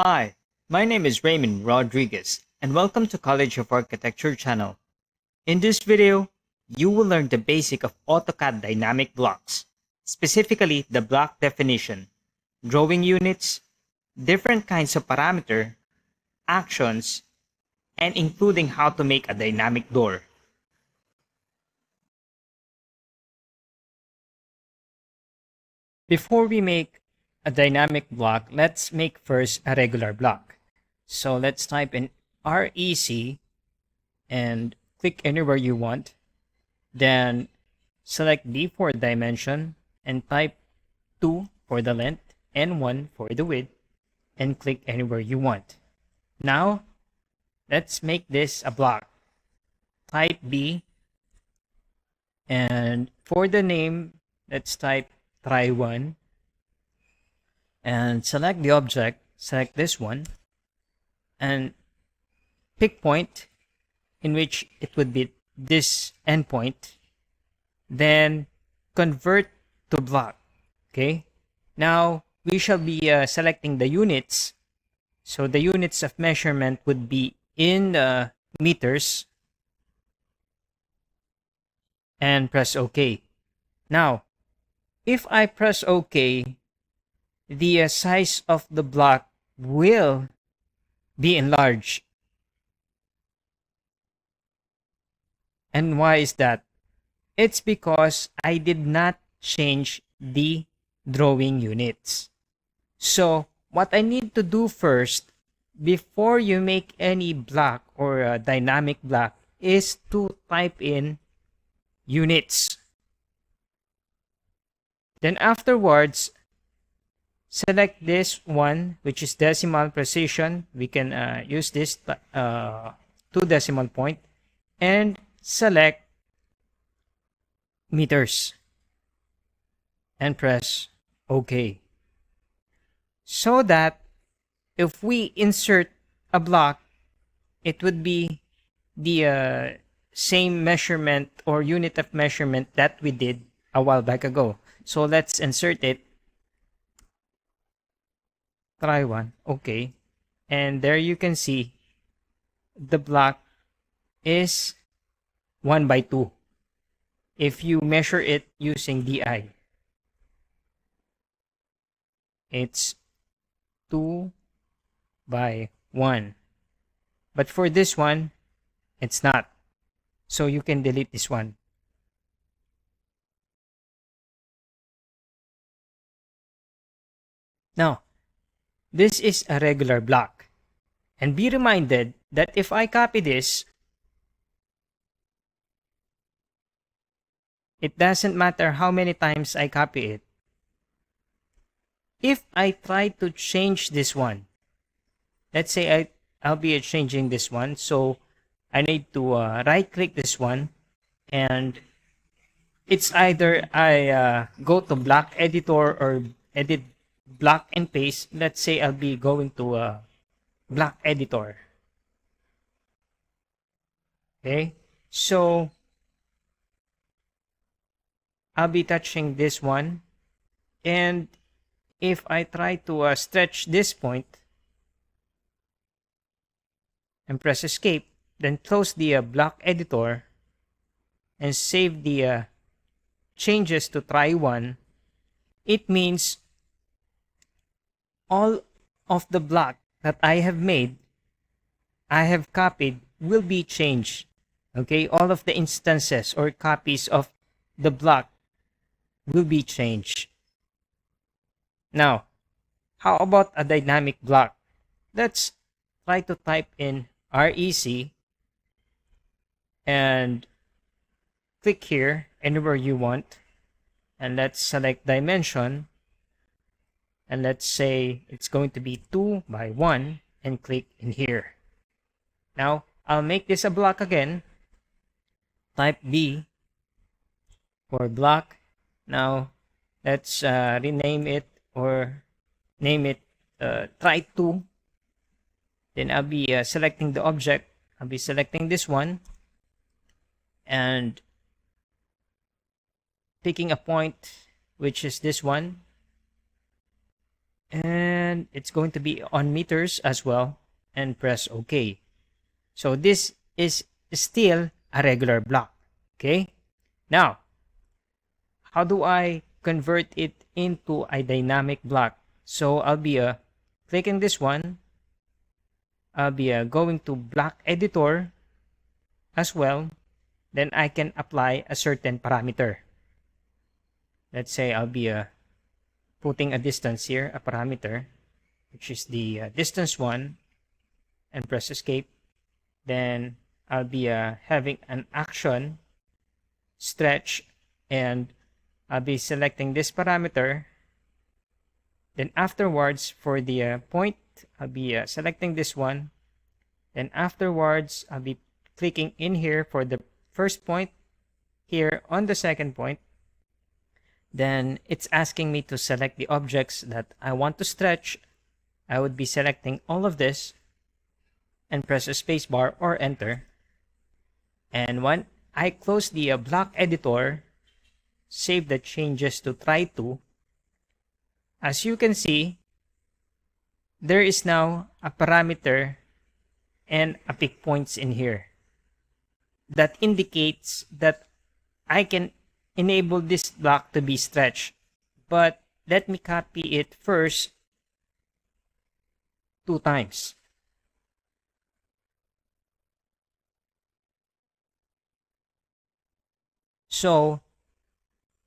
Hi, my name is Raymond Rodriguez and welcome to College of Architecture channel. In this video, you will learn the basic of AutoCAD dynamic blocks, specifically the block definition, drawing units, different kinds of parameter, actions, and including how to make a dynamic door. Before we make a dynamic block, let's make first a regular block. So let's type in REC and click anywhere you want. Then select D 4 dimension and type 2 for the length and 1 for the width and click anywhere you want. Now, let's make this a block. Type B and for the name, let's type try1 and select the object, select this one, and pick point in which it would be this endpoint, then convert to block. Okay, now we shall be uh, selecting the units. So the units of measurement would be in uh, meters and press OK. Now, if I press OK, the size of the block will be enlarged. And why is that? It's because I did not change the drawing units. So what I need to do first before you make any block or a dynamic block is to type in units. Then afterwards, select this one which is decimal precision we can uh, use this uh, two decimal point and select meters and press OK so that if we insert a block it would be the uh, same measurement or unit of measurement that we did a while back ago so let's insert it try one okay and there you can see the block is 1 by 2 if you measure it using DI it's 2 by 1 but for this one it's not so you can delete this one now this is a regular block. And be reminded that if I copy this, it doesn't matter how many times I copy it. If I try to change this one, let's say I, I'll be changing this one. So I need to uh, right click this one and it's either I uh, go to block editor or edit block and paste, let's say I'll be going to a block editor. Okay, so I'll be touching this one. And if I try to uh, stretch this point and press escape, then close the uh, block editor and save the uh, changes to try one, it means all of the block that I have made, I have copied, will be changed. Okay, all of the instances or copies of the block will be changed. Now, how about a dynamic block? Let's try to type in REC and click here anywhere you want and let's select dimension and let's say it's going to be 2 by 1 and click in here. Now, I'll make this a block again. Type B for block. Now, let's uh, rename it or name it uh, try to. Then I'll be uh, selecting the object. I'll be selecting this one and picking a point, which is this one, and it's going to be on meters as well and press OK. So this is still a regular block. Okay. Now, how do I convert it into a dynamic block? So I'll be uh, clicking this one. I'll be uh, going to block editor as well. Then I can apply a certain parameter. Let's say I'll be uh, putting a distance here, a parameter, which is the uh, distance one, and press escape. Then I'll be uh, having an action stretch and I'll be selecting this parameter. Then afterwards for the uh, point, I'll be uh, selecting this one. Then afterwards, I'll be clicking in here for the first point, here on the second point, then it's asking me to select the objects that I want to stretch. I would be selecting all of this and press a spacebar or enter. And when I close the uh, block editor, save the changes to try to, as you can see, there is now a parameter and a pick points in here that indicates that I can enable this block to be stretched. But let me copy it first two times. So,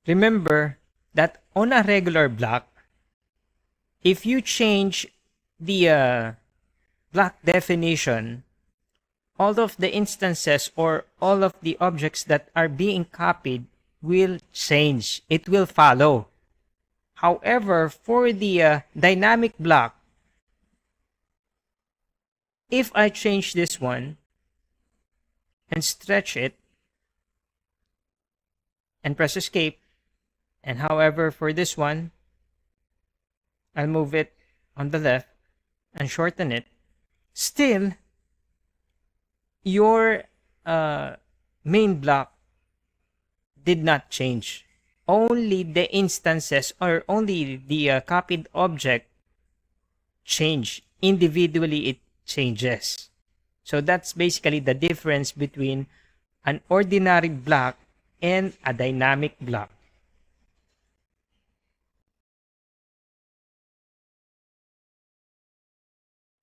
remember that on a regular block, if you change the uh, block definition, all of the instances or all of the objects that are being copied will change. It will follow. However, for the uh, dynamic block, if I change this one and stretch it and press escape, and however, for this one, I'll move it on the left and shorten it. Still, your uh, main block did not change. Only the instances or only the uh, copied object change. Individually, it changes. So that's basically the difference between an ordinary block and a dynamic block.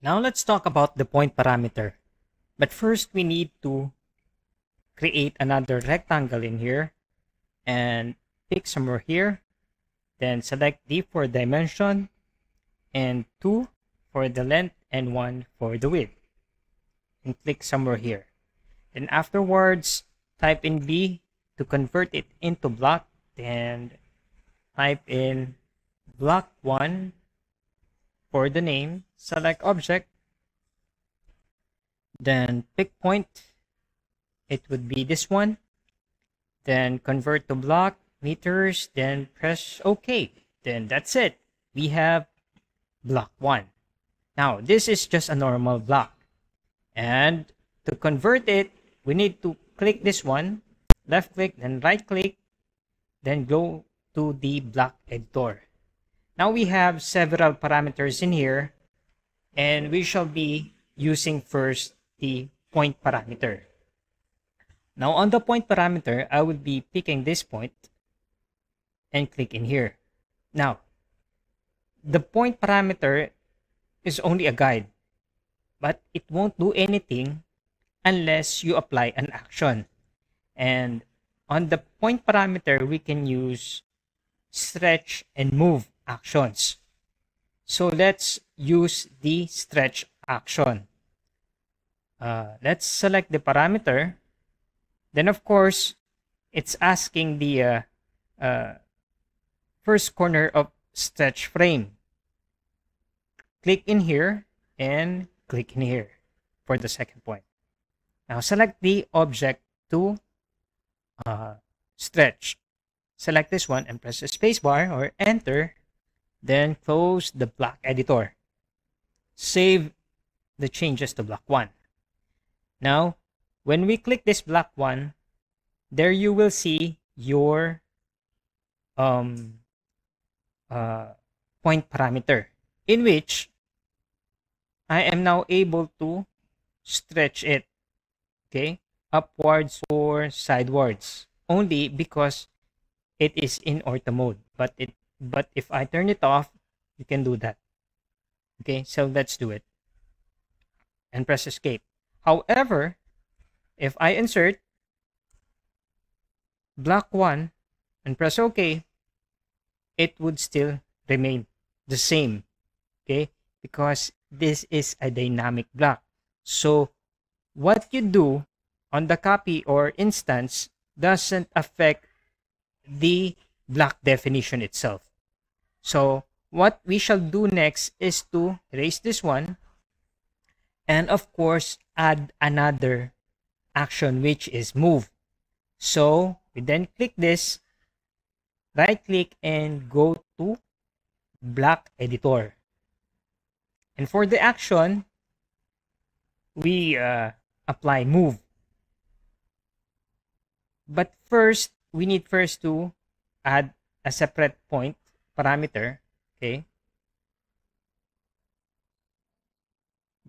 Now let's talk about the point parameter. But first we need to create another rectangle in here and pick somewhere here then select D for dimension and 2 for the length and 1 for the width and click somewhere here then afterwards type in B to convert it into block and type in block 1 for the name select object then pick point it would be this one then convert to block meters, then press OK. Then that's it. We have block 1. Now, this is just a normal block. And to convert it, we need to click this one, left click, then right click, then go to the block editor. Now we have several parameters in here, and we shall be using first the point parameter. Now on the point parameter, I would be picking this point and click in here. Now, the point parameter is only a guide, but it won't do anything unless you apply an action. And on the point parameter, we can use stretch and move actions. So let's use the stretch action. Uh, let's select the parameter then, of course, it's asking the uh, uh, first corner of stretch frame. Click in here and click in here for the second point. Now, select the object to uh, stretch. Select this one and press the spacebar or enter, then close the block editor. Save the changes to block 1. Now, when we click this black one, there you will see your um, uh, point parameter in which I am now able to stretch it, okay, upwards or sidewards only because it is in ortho mode. But it but if I turn it off, you can do that. Okay, so let's do it and press escape. However, if I insert block 1 and press OK, it would still remain the same. Okay, because this is a dynamic block. So what you do on the copy or instance doesn't affect the block definition itself. So what we shall do next is to erase this one and of course add another action which is move. So we then click this, right click and go to block editor. And for the action, we uh, apply move. But first, we need first to add a separate point parameter, okay?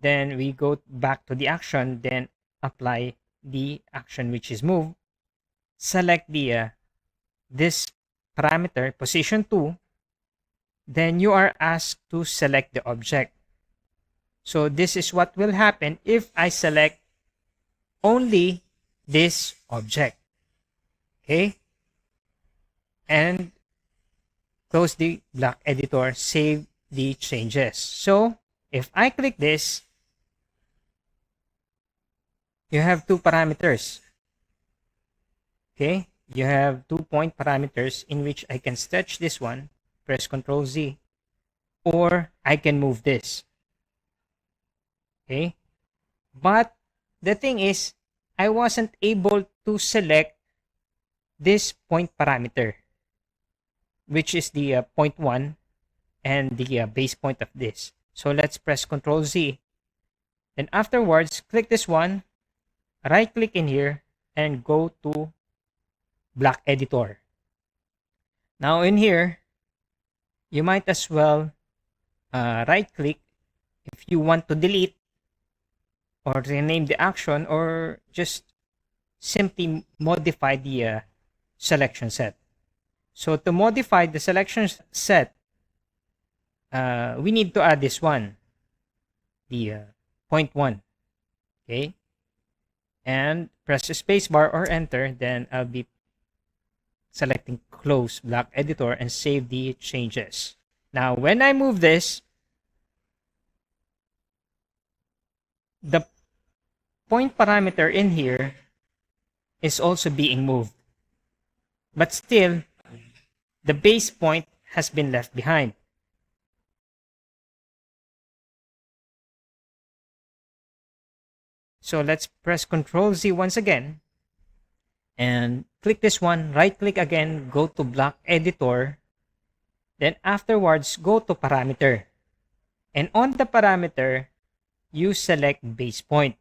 Then we go back to the action, then apply the action which is move, select the uh, this parameter position 2, then you are asked to select the object. So this is what will happen if I select only this object. Okay? And close the block editor, save the changes. So if I click this, you have two parameters. Okay, you have two point parameters in which I can stretch this one, press Ctrl Z, or I can move this. Okay, but the thing is, I wasn't able to select this point parameter, which is the uh, point one and the uh, base point of this. So let's press Ctrl Z. Then afterwards, click this one right click in here and go to block editor. Now in here, you might as well uh, right click if you want to delete or rename the action or just simply modify the uh, selection set. So to modify the selection set, uh, we need to add this one, the uh, point one. Okay and press the spacebar or enter, then I'll be selecting close block editor and save the changes. Now, when I move this, the point parameter in here is also being moved. But still, the base point has been left behind. So let's press Control Z once again and click this one, right click again, go to block editor. Then afterwards, go to parameter. And on the parameter, you select base point.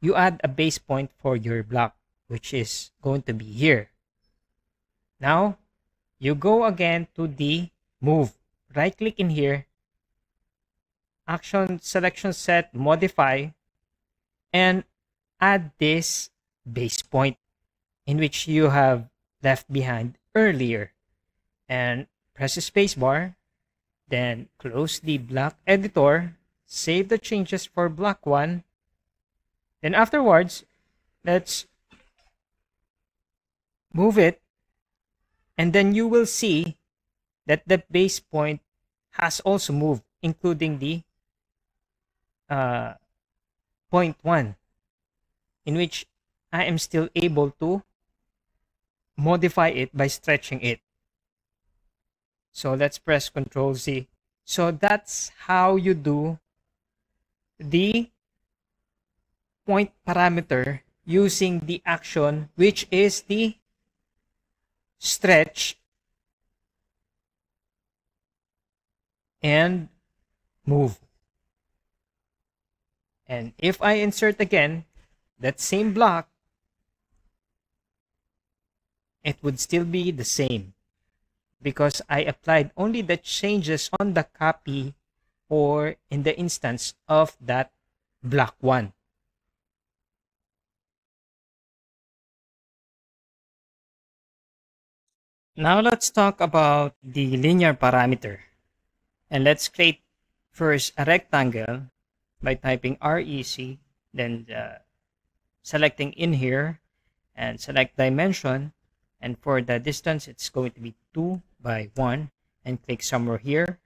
You add a base point for your block, which is going to be here. Now, you go again to the move. Right click in here. Action selection set modify and add this base point in which you have left behind earlier and press the spacebar then close the block editor save the changes for block 1 then afterwards let's move it and then you will see that the base point has also moved including the uh, point 1 in which I am still able to modify it by stretching it. So let's press Ctrl Z. So that's how you do the point parameter using the action which is the stretch and move. And if I insert again that same block, it would still be the same because I applied only the changes on the copy or in the instance of that block 1. Now let's talk about the linear parameter. And let's create first a rectangle by typing REC, then uh, selecting in here and select dimension. And for the distance, it's going to be 2 by 1 and click somewhere here.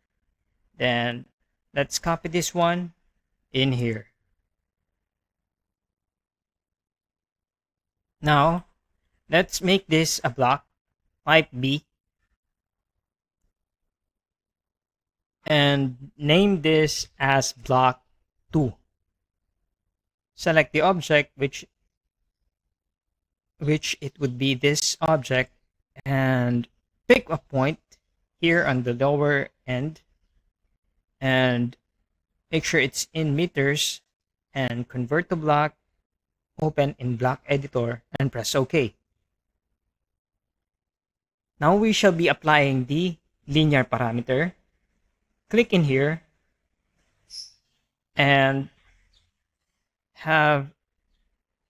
Then let's copy this one in here. Now, let's make this a block type B and name this as block 2. Select the object which which it would be this object and pick a point here on the lower end and make sure it's in meters and convert to block open in block editor and press ok now we shall be applying the linear parameter click in here and have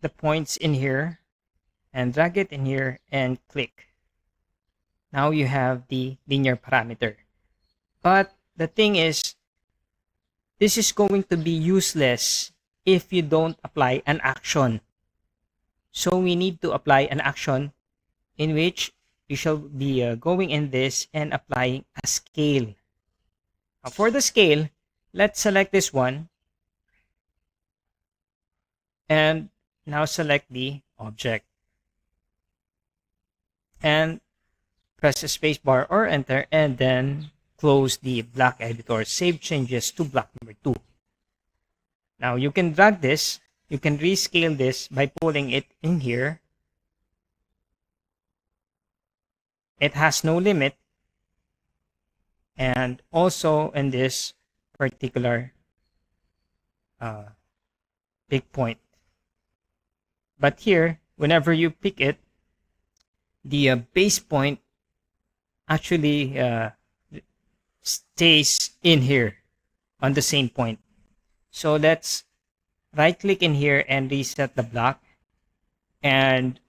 the points in here and drag it in here and click. Now you have the linear parameter. But the thing is, this is going to be useless if you don't apply an action. So we need to apply an action in which you shall be uh, going in this and applying a scale. Now for the scale, let's select this one and now select the object and press the spacebar or enter and then close the block editor save changes to block number two now you can drag this you can rescale this by pulling it in here it has no limit and also in this particular uh, big point but here, whenever you pick it, the uh, base point actually uh, stays in here on the same point. So let's right click in here and reset the block. And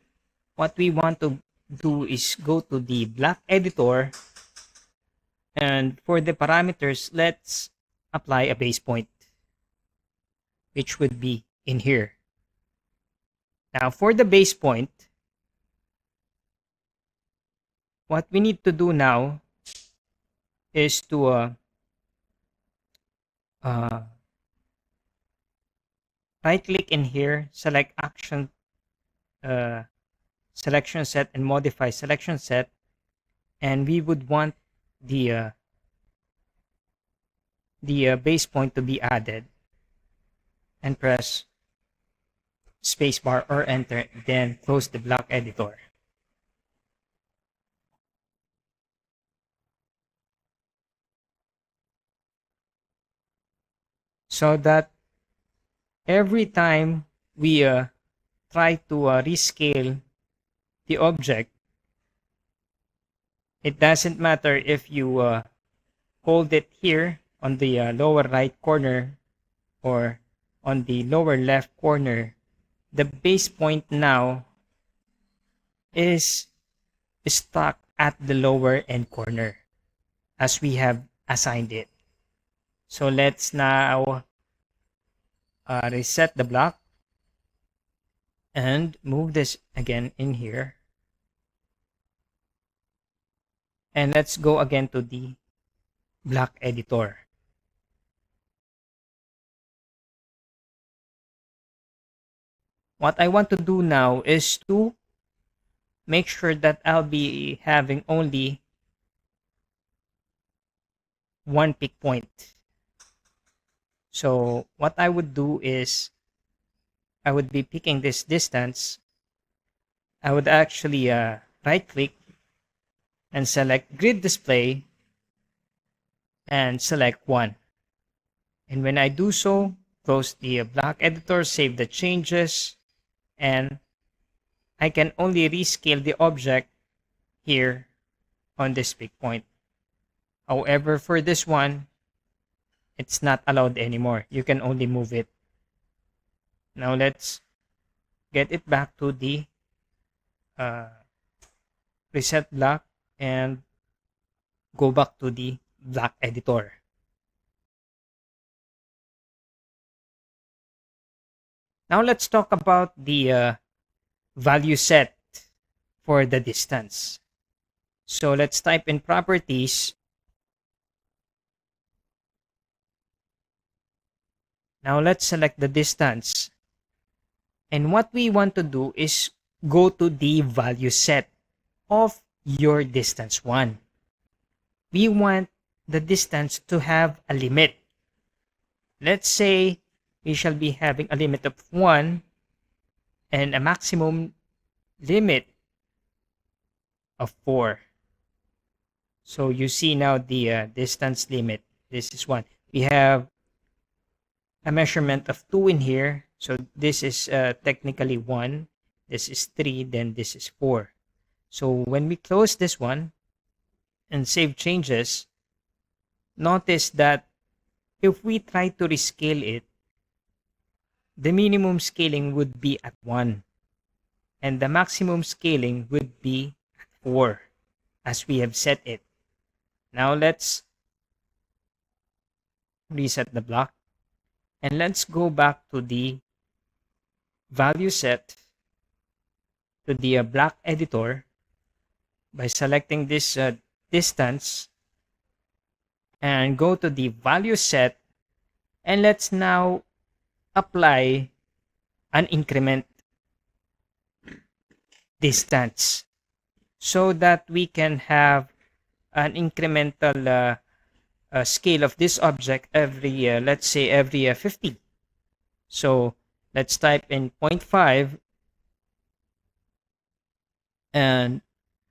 what we want to do is go to the block editor and for the parameters, let's apply a base point, which would be in here. Now, for the base point, what we need to do now is to uh, uh, right click in here, select action, uh, selection set and modify selection set. And we would want the, uh, the uh, base point to be added and press spacebar or enter, then close the block editor. So that every time we uh, try to uh, rescale the object, it doesn't matter if you uh, hold it here on the uh, lower right corner or on the lower left corner the base point now is stuck at the lower end corner as we have assigned it. So let's now uh, reset the block and move this again in here. And let's go again to the block editor. What I want to do now is to make sure that I'll be having only one pick point. So what I would do is I would be picking this distance. I would actually uh, right click and select grid display and select one. And when I do so, close the block editor, save the changes, and I can only rescale the object here on this big point. However, for this one, it's not allowed anymore. You can only move it. Now let's get it back to the uh, reset block and go back to the block editor. Now let's talk about the uh, value set for the distance. So let's type in properties. Now let's select the distance. And what we want to do is go to the value set of your distance 1. We want the distance to have a limit. Let's say we shall be having a limit of 1 and a maximum limit of 4. So you see now the uh, distance limit. This is 1. We have a measurement of 2 in here. So this is uh, technically 1. This is 3. Then this is 4. So when we close this one and save changes, notice that if we try to rescale it, the minimum scaling would be at 1 and the maximum scaling would be at 4 as we have set it. Now let's reset the block and let's go back to the value set to the uh, block editor by selecting this uh, distance and go to the value set and let's now apply an increment distance so that we can have an incremental uh, uh, scale of this object every uh, let's say every 50 so let's type in 0.5 and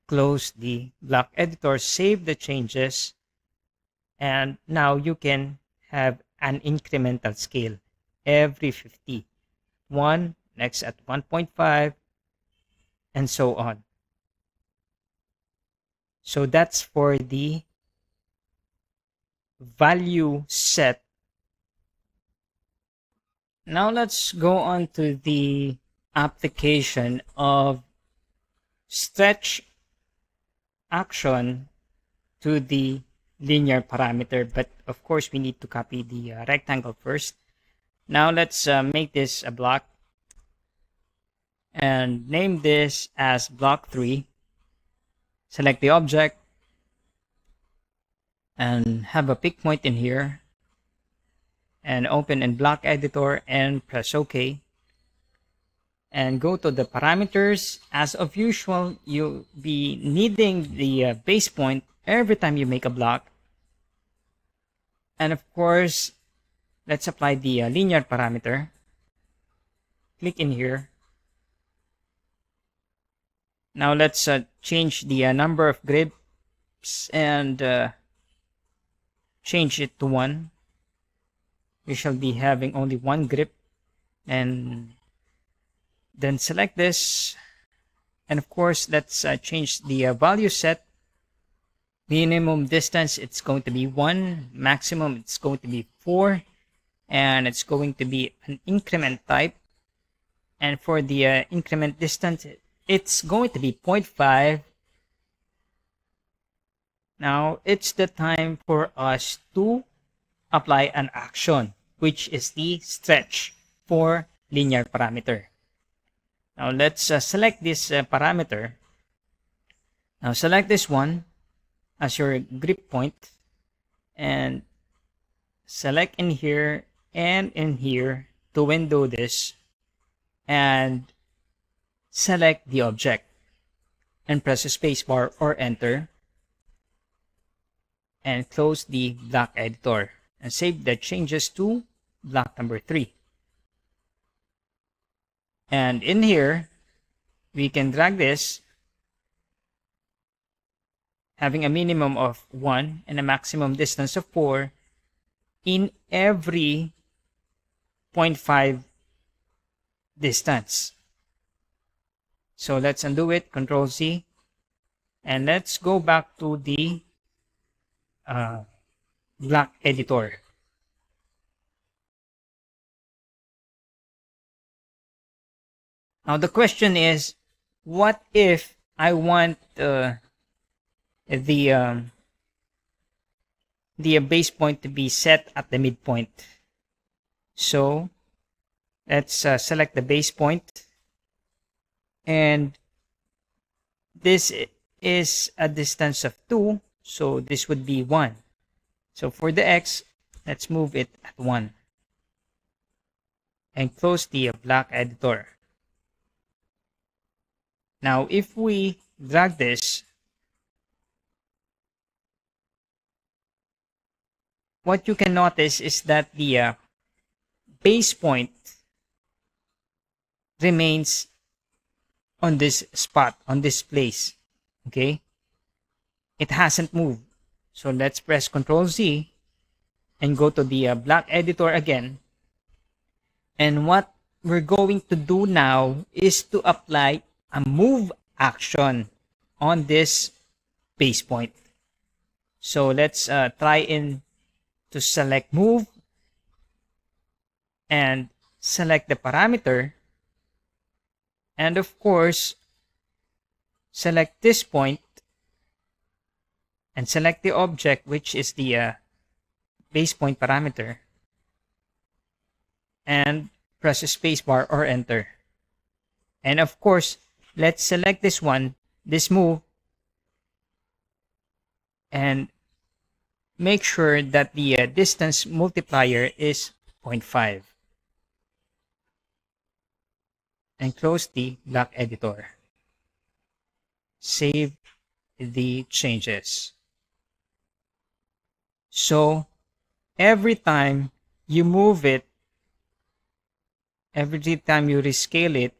close the block editor save the changes and now you can have an incremental scale every 50. 1, next at 1.5, and so on. So that's for the value set. Now let's go on to the application of stretch action to the linear parameter. But of course, we need to copy the uh, rectangle first. Now let's uh, make this a block and name this as block 3. Select the object and have a pick point in here and open in block editor and press OK and go to the parameters as of usual you'll be needing the uh, base point every time you make a block and of course Let's apply the uh, linear parameter. Click in here. Now let's uh, change the uh, number of grips and uh, change it to 1. We shall be having only one grip and then select this and of course let's uh, change the uh, value set minimum distance it's going to be 1 maximum it's going to be 4 and it's going to be an increment type and for the uh, increment distance it's going to be 0.5 now it's the time for us to apply an action which is the stretch for linear parameter now let's uh, select this uh, parameter now select this one as your grip point and select in here and in here to window this and select the object and press the spacebar or enter and close the block editor and save the changes to block number 3. And in here, we can drag this having a minimum of 1 and a maximum distance of 4 in every 0.5 distance. So let's undo it, control Z, and let's go back to the uh, black editor. Now the question is, what if I want uh, the um, the base point to be set at the midpoint? So let's uh, select the base point and this is a distance of 2 so this would be 1 so for the x let's move it at 1 and close the block editor now if we drag this what you can notice is that the uh, base point remains on this spot, on this place. Okay? It hasn't moved. So let's press Control Z and go to the uh, block editor again. And what we're going to do now is to apply a move action on this base point. So let's uh, try in to select move and select the parameter and of course select this point and select the object which is the uh, base point parameter and press spacebar or enter and of course let's select this one this move and make sure that the uh, distance multiplier is 0.5 and close the block editor. Save the changes. So every time you move it, every time you rescale it,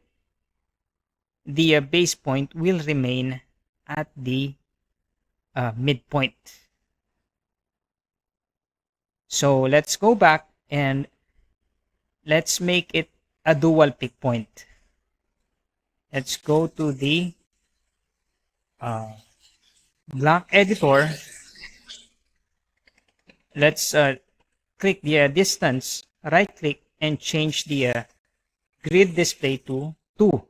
the uh, base point will remain at the uh, midpoint. So let's go back and let's make it a dual pick point let's go to the uh, blank editor. Let's uh, click the uh, distance, right click, and change the uh, grid display to 2.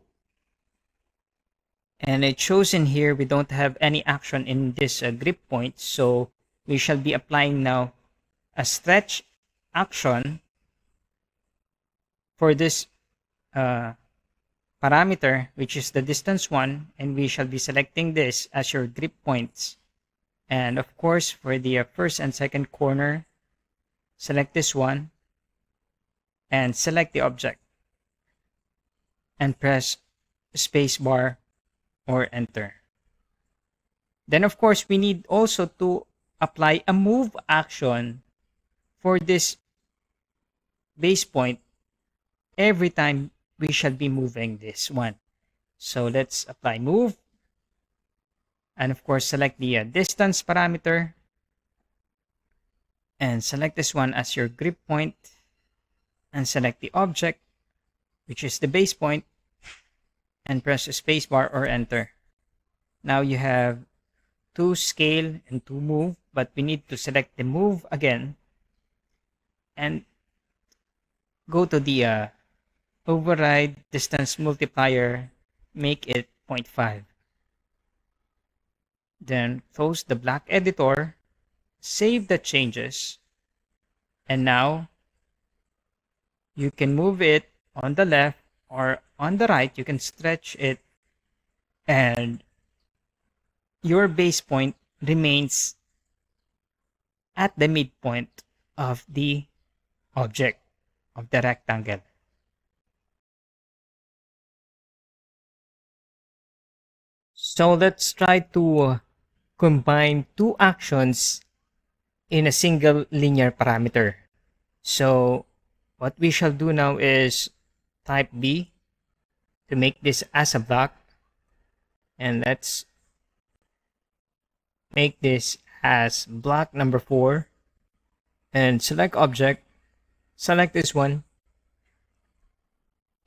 And it shows in here we don't have any action in this uh, grip point, so we shall be applying now a stretch action for this uh, parameter, which is the distance one, and we shall be selecting this as your grip points. And of course, for the uh, first and second corner, select this one and select the object and press spacebar or enter. Then of course, we need also to apply a move action for this base point every time we shall be moving this one. So let's apply move. And of course, select the uh, distance parameter. And select this one as your grip point. And select the object, which is the base point. And press the spacebar or enter. Now you have to scale and to move, but we need to select the move again. And go to the uh, override distance multiplier, make it 0.5. Then close the black editor, save the changes, and now you can move it on the left or on the right. You can stretch it and your base point remains at the midpoint of the object of the rectangle. So let's try to uh, combine two actions in a single linear parameter. So what we shall do now is type B to make this as a block and let's make this as block number four and select object select this one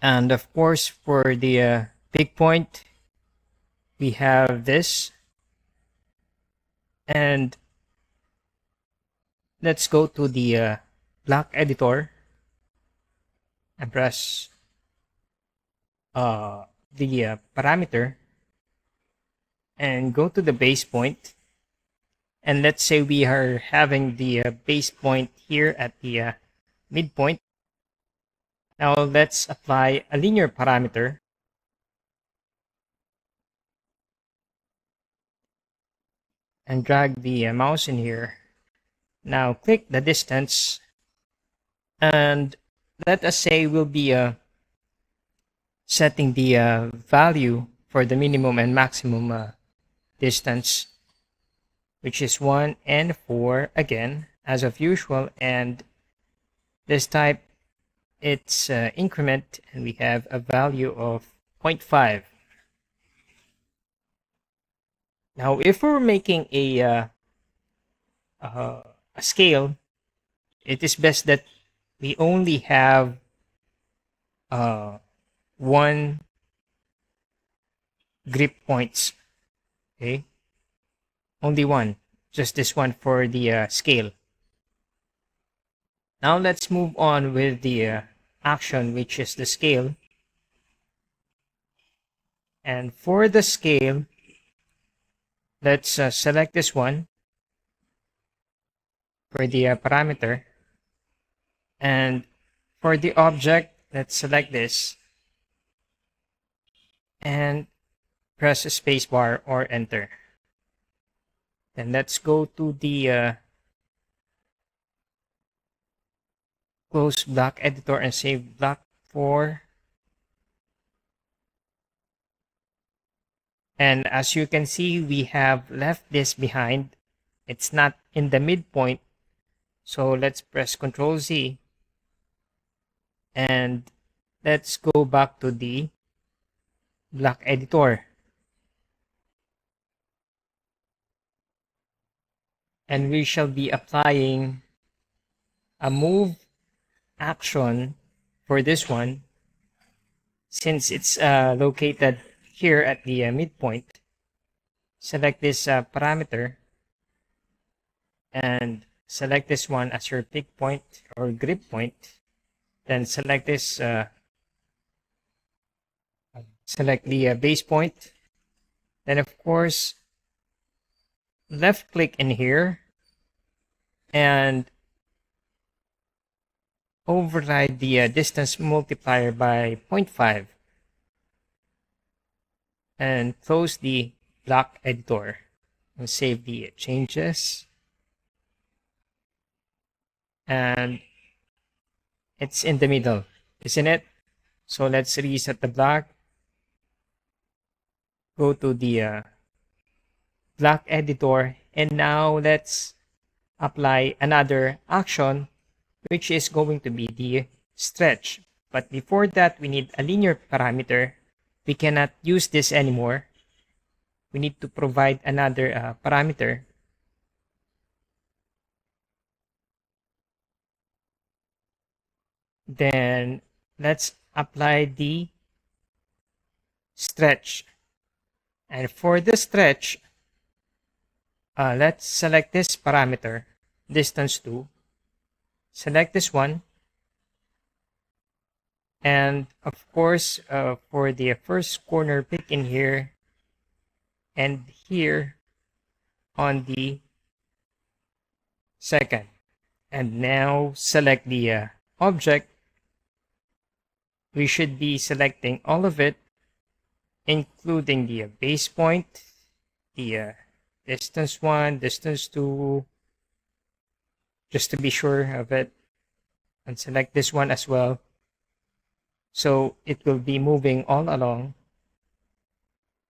and of course for the uh, big point we have this and let's go to the uh, block editor and press uh, the uh, parameter and go to the base point and let's say we are having the uh, base point here at the uh, midpoint now let's apply a linear parameter and drag the uh, mouse in here. Now click the distance and let us say we'll be uh, setting the uh, value for the minimum and maximum uh, distance which is 1 and 4 again as of usual and this type it's uh, increment and we have a value of 0.5 now, if we're making a, uh, uh, a scale, it is best that we only have uh, one grip points. Okay, only one, just this one for the uh, scale. Now let's move on with the uh, action, which is the scale. And for the scale, let's uh, select this one for the uh, parameter and for the object let's select this and press spacebar or enter then let's go to the uh, close block editor and save block for And as you can see, we have left this behind. It's not in the midpoint. So let's press Control Z. And let's go back to the block editor. And we shall be applying a move action for this one since it's uh, located here at the uh, midpoint, select this uh, parameter and select this one as your pick point or grip point. Then select this, uh, select the uh, base point. Then of course, left click in here and override the uh, distance multiplier by 0.5 and close the block editor and save the changes. And it's in the middle, isn't it? So let's reset the block. Go to the uh, block editor and now let's apply another action which is going to be the stretch. But before that, we need a linear parameter we cannot use this anymore. We need to provide another uh, parameter. Then let's apply the stretch. And for the stretch, uh, let's select this parameter, distance 2. Select this one and of course, uh, for the first corner pick in here and here on the second. And now select the uh, object. We should be selecting all of it, including the uh, base point, the uh, distance 1, distance 2, just to be sure of it. And select this one as well so it will be moving all along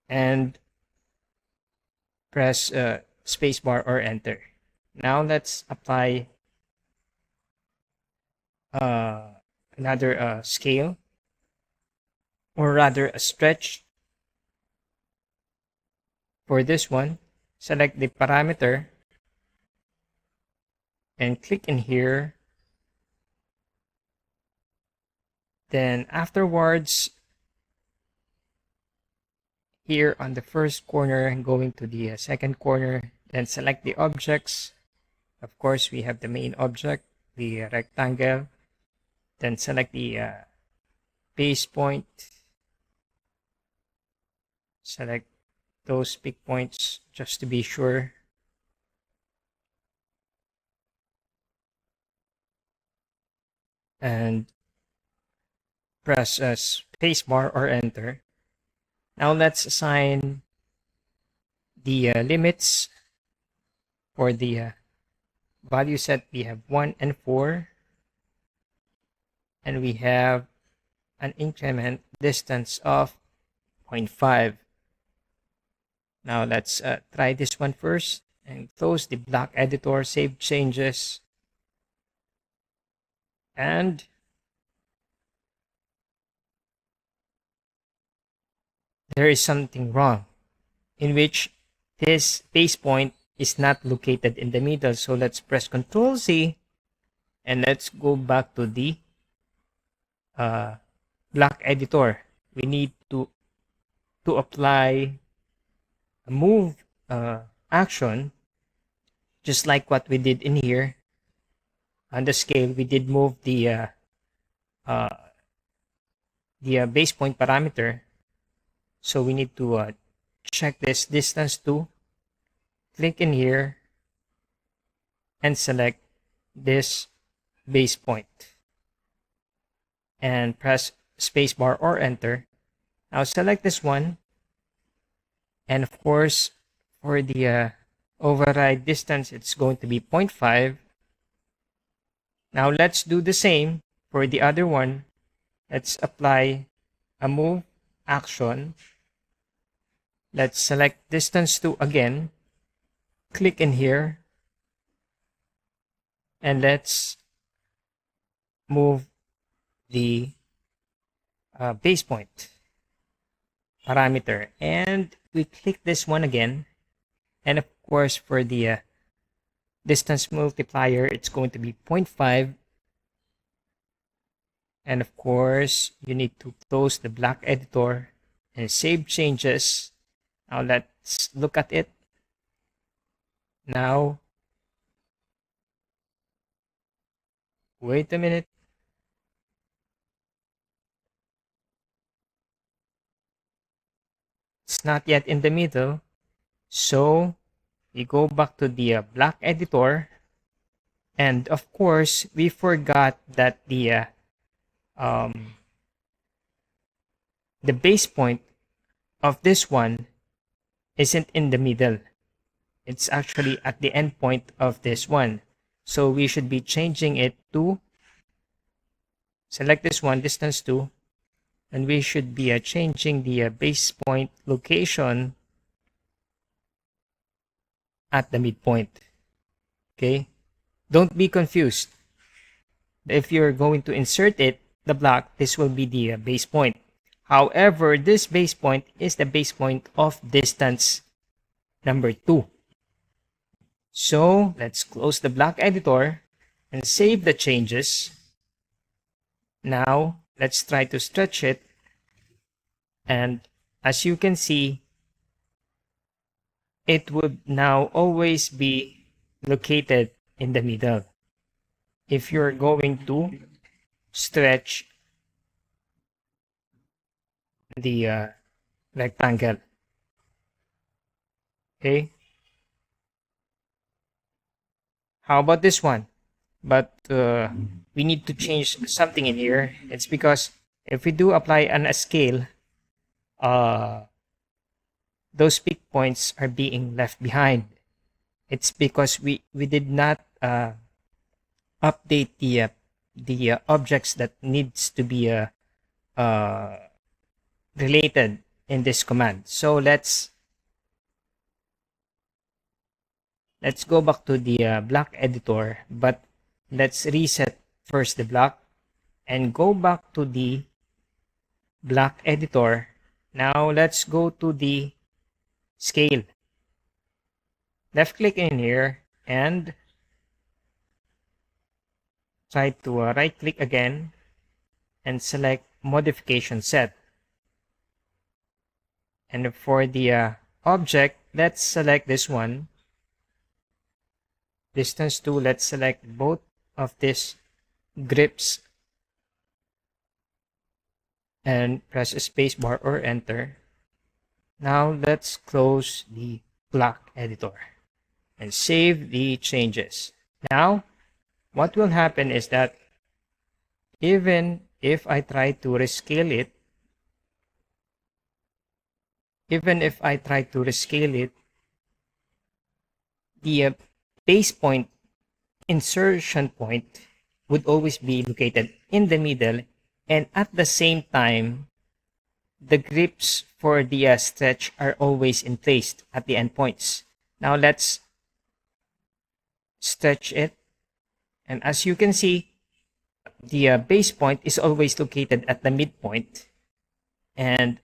and press uh, spacebar or enter. Now let's apply uh, another uh, scale or rather a stretch. For this one, select the parameter and click in here Then afterwards, here on the first corner and going to the uh, second corner, then select the objects. Of course, we have the main object, the rectangle. Then select the uh, base point. Select those big points just to be sure. And press uh, space bar or enter. Now let's assign the uh, limits for the uh, value set. We have 1 and 4. And we have an increment distance of 0.5. Now let's uh, try this one first and close the block editor, save changes. And there is something wrong in which this base point is not located in the middle. So let's press Control Z and let's go back to the uh, block editor. We need to to apply a move uh, action just like what we did in here on the scale we did move the uh, uh the uh, base point parameter so we need to uh, check this distance to click in here and select this base point and press spacebar or enter now select this one and of course for the uh, override distance it's going to be 0.5 now let's do the same for the other one let's apply a move action, let's select distance to again, click in here, and let's move the uh, base point parameter and we click this one again and of course for the uh, distance multiplier it's going to be 0.5 and of course you need to close the black editor and save changes now let's look at it now wait a minute it's not yet in the middle so we go back to the uh, black editor and of course we forgot that the uh, um, the base point of this one isn't in the middle. It's actually at the end point of this one. So we should be changing it to select this one, distance to, and we should be uh, changing the uh, base point location at the midpoint. Okay, don't be confused. If you're going to insert it, the block, this will be the uh, base point. However, this base point is the base point of distance number 2. So let's close the block editor and save the changes. Now let's try to stretch it. And as you can see, it would now always be located in the middle. If you're going to stretch the uh, rectangle okay how about this one but uh, we need to change something in here it's because if we do apply an a scale uh those peak points are being left behind it's because we we did not uh update the uh, the uh, objects that needs to be uh, uh, related in this command. So let's let's go back to the uh, block editor, but let's reset first the block and go back to the block editor. Now let's go to the scale. Left click in here and try to uh, right click again and select modification set and for the uh, object let's select this one distance 2 let's select both of these grips and press spacebar or enter now let's close the block editor and save the changes now what will happen is that even if I try to rescale it, even if I try to rescale it, the uh, base point insertion point would always be located in the middle and at the same time the grips for the uh, stretch are always in place at the endpoints. Now let's stretch it and as you can see, the uh, base point is always located at the midpoint. And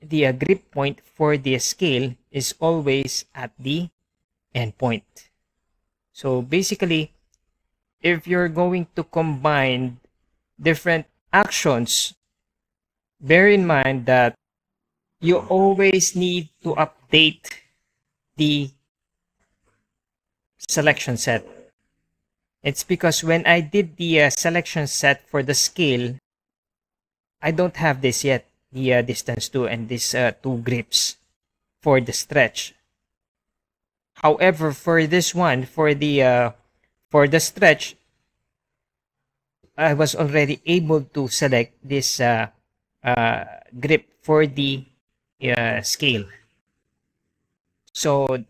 the uh, grip point for the scale is always at the end point. So basically, if you're going to combine different actions, bear in mind that you always need to update the selection set it's because when I did the uh, selection set for the scale, I don't have this yet, the uh, distance 2 and these uh, two grips for the stretch. However, for this one, for the uh, for the stretch, I was already able to select this uh, uh, grip for the scale. So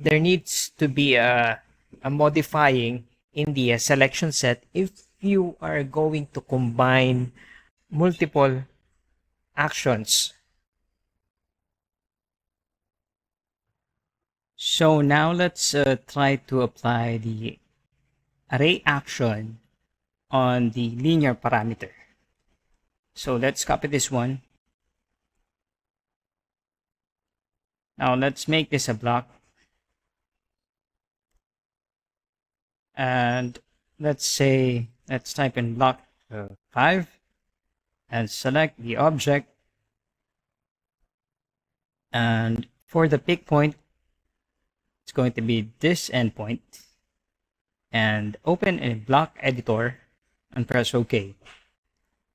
there needs to be a, a modifying in the uh, selection set if you are going to combine multiple actions. So now let's uh, try to apply the array action on the linear parameter. So let's copy this one. Now let's make this a block. and let's say let's type in block uh, 5 and select the object and for the pick point it's going to be this endpoint and open a block editor and press ok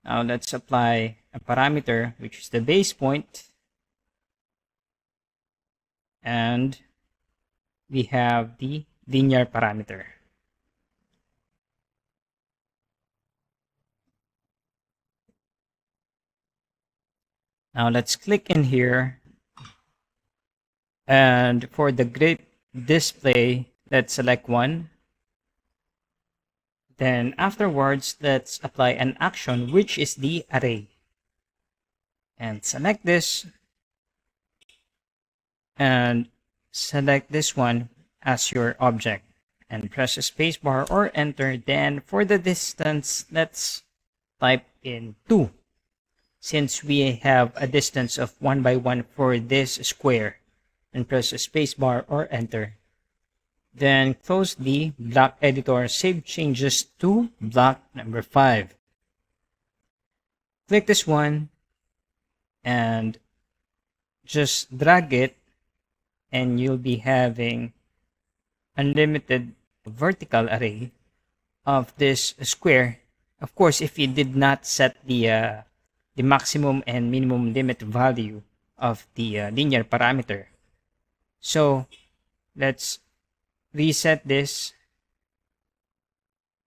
now let's apply a parameter which is the base point and we have the linear parameter Now let's click in here. And for the grid display, let's select one. Then afterwards, let's apply an action, which is the array. And select this. And select this one as your object. And press spacebar or enter. Then for the distance, let's type in 2 since we have a distance of 1 by 1 for this square and press spacebar or enter. Then close the block editor, save changes to block number 5. Click this one and just drag it and you'll be having unlimited vertical array of this square. Of course, if you did not set the uh, the maximum and minimum limit value of the uh, linear parameter. So let's reset this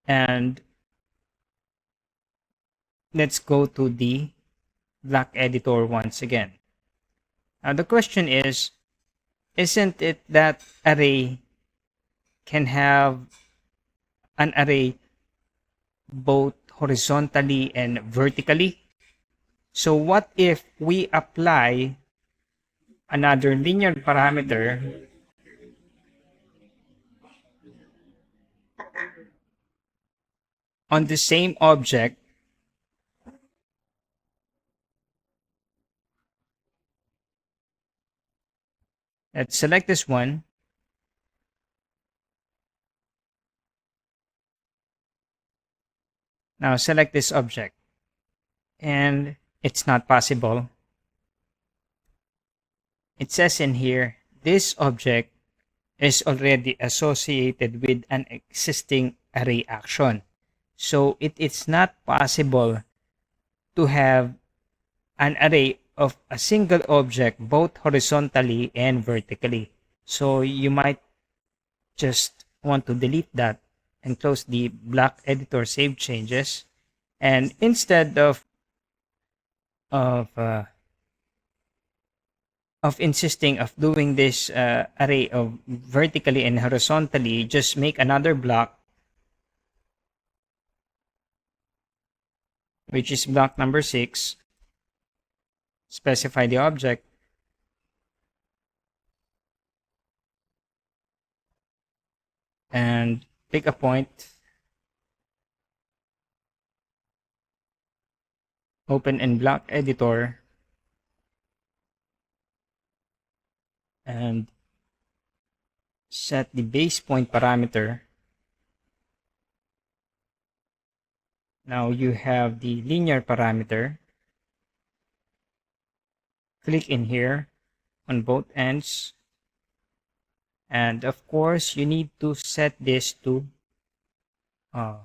and let's go to the black editor once again. Now the question is, isn't it that array can have an array both horizontally and vertically? So what if we apply another linear parameter on the same object Let's select this one. Now select this object. And it's not possible. It says in here, this object is already associated with an existing array action. So it is not possible to have an array of a single object both horizontally and vertically. So you might just want to delete that and close the block editor save changes. And instead of of uh, of insisting of doing this uh, array of vertically and horizontally, just make another block, which is block number six, specify the object, and pick a point open in block editor and set the base point parameter now you have the linear parameter click in here on both ends and of course you need to set this to uh,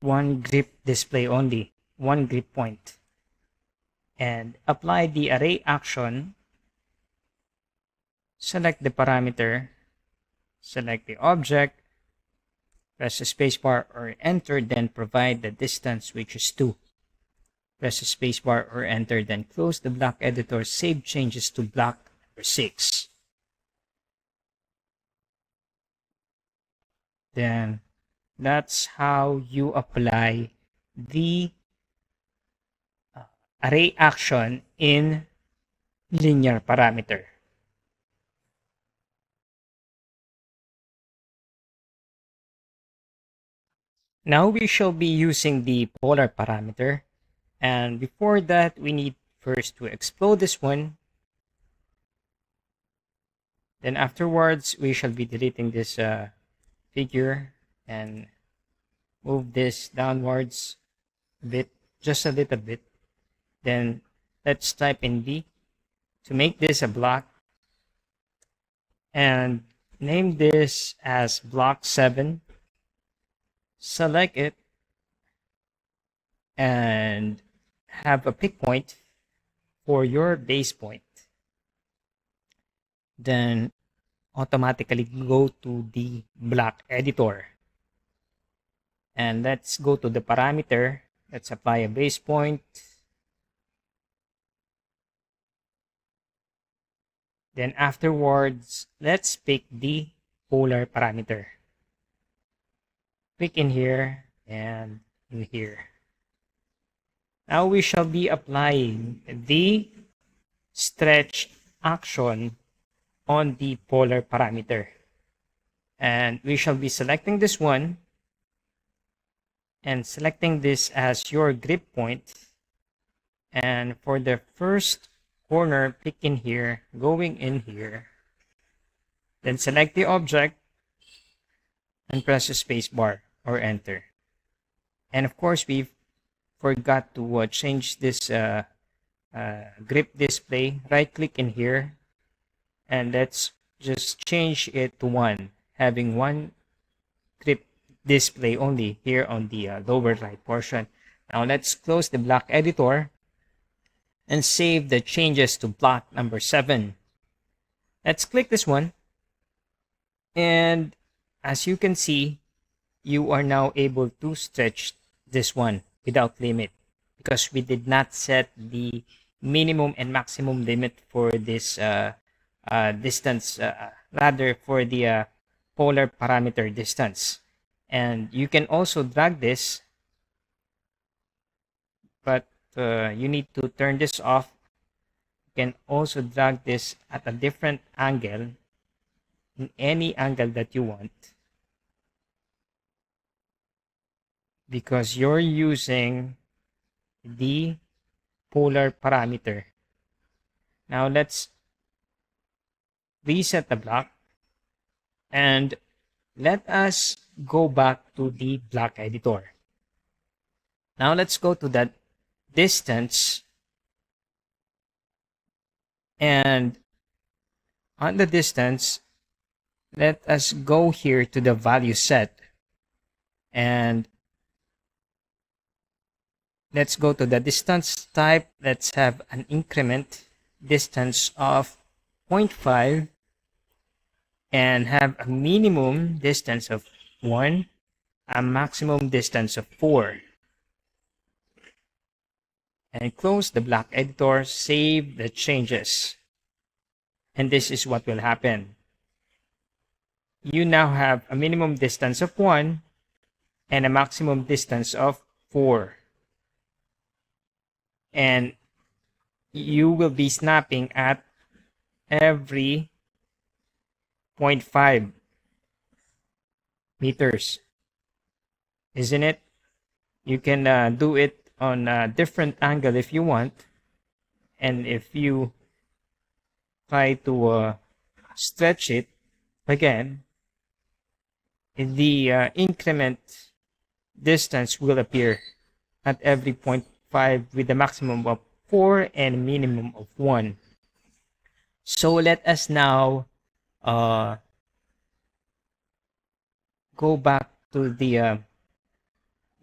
one grip display only one grip point and apply the array action select the parameter select the object press the spacebar or enter then provide the distance which is 2 press the spacebar or enter then close the block editor save changes to block number 6 then that's how you apply the Reaction in linear parameter. Now we shall be using the polar parameter and before that we need first to explode this one. Then afterwards we shall be deleting this uh, figure and move this downwards a bit, just a little bit. Then let's type in B to make this a block and name this as block 7 select it and have a pick point for your base point then automatically go to the block editor and let's go to the parameter let's apply a base point Then afterwards, let's pick the polar parameter. Click in here and in here. Now we shall be applying the stretch action on the polar parameter. And we shall be selecting this one and selecting this as your grip point. And for the first corner, pick in here, going in here. Then select the object and press the spacebar or enter. And of course, we forgot to uh, change this uh, uh, grip display. Right click in here and let's just change it to one, having one grip display only here on the uh, lower right portion. Now let's close the block editor and save the changes to block number 7. Let's click this one. And as you can see, you are now able to stretch this one without limit because we did not set the minimum and maximum limit for this uh, uh, distance, uh, rather for the uh, polar parameter distance. And you can also drag this, but uh, you need to turn this off you can also drag this at a different angle in any angle that you want because you're using the polar parameter now let's reset the block and let us go back to the block editor now let's go to that distance and on the distance let us go here to the value set and let's go to the distance type let's have an increment distance of 0.5 and have a minimum distance of 1 a maximum distance of 4 and close the black editor, save the changes. And this is what will happen. You now have a minimum distance of 1 and a maximum distance of 4. And you will be snapping at every 0.5 meters. Isn't it? You can uh, do it on a different angle if you want and if you try to uh, stretch it again the uh, increment distance will appear at every point 5 with a maximum of 4 and minimum of 1 so let us now uh, go back to the uh,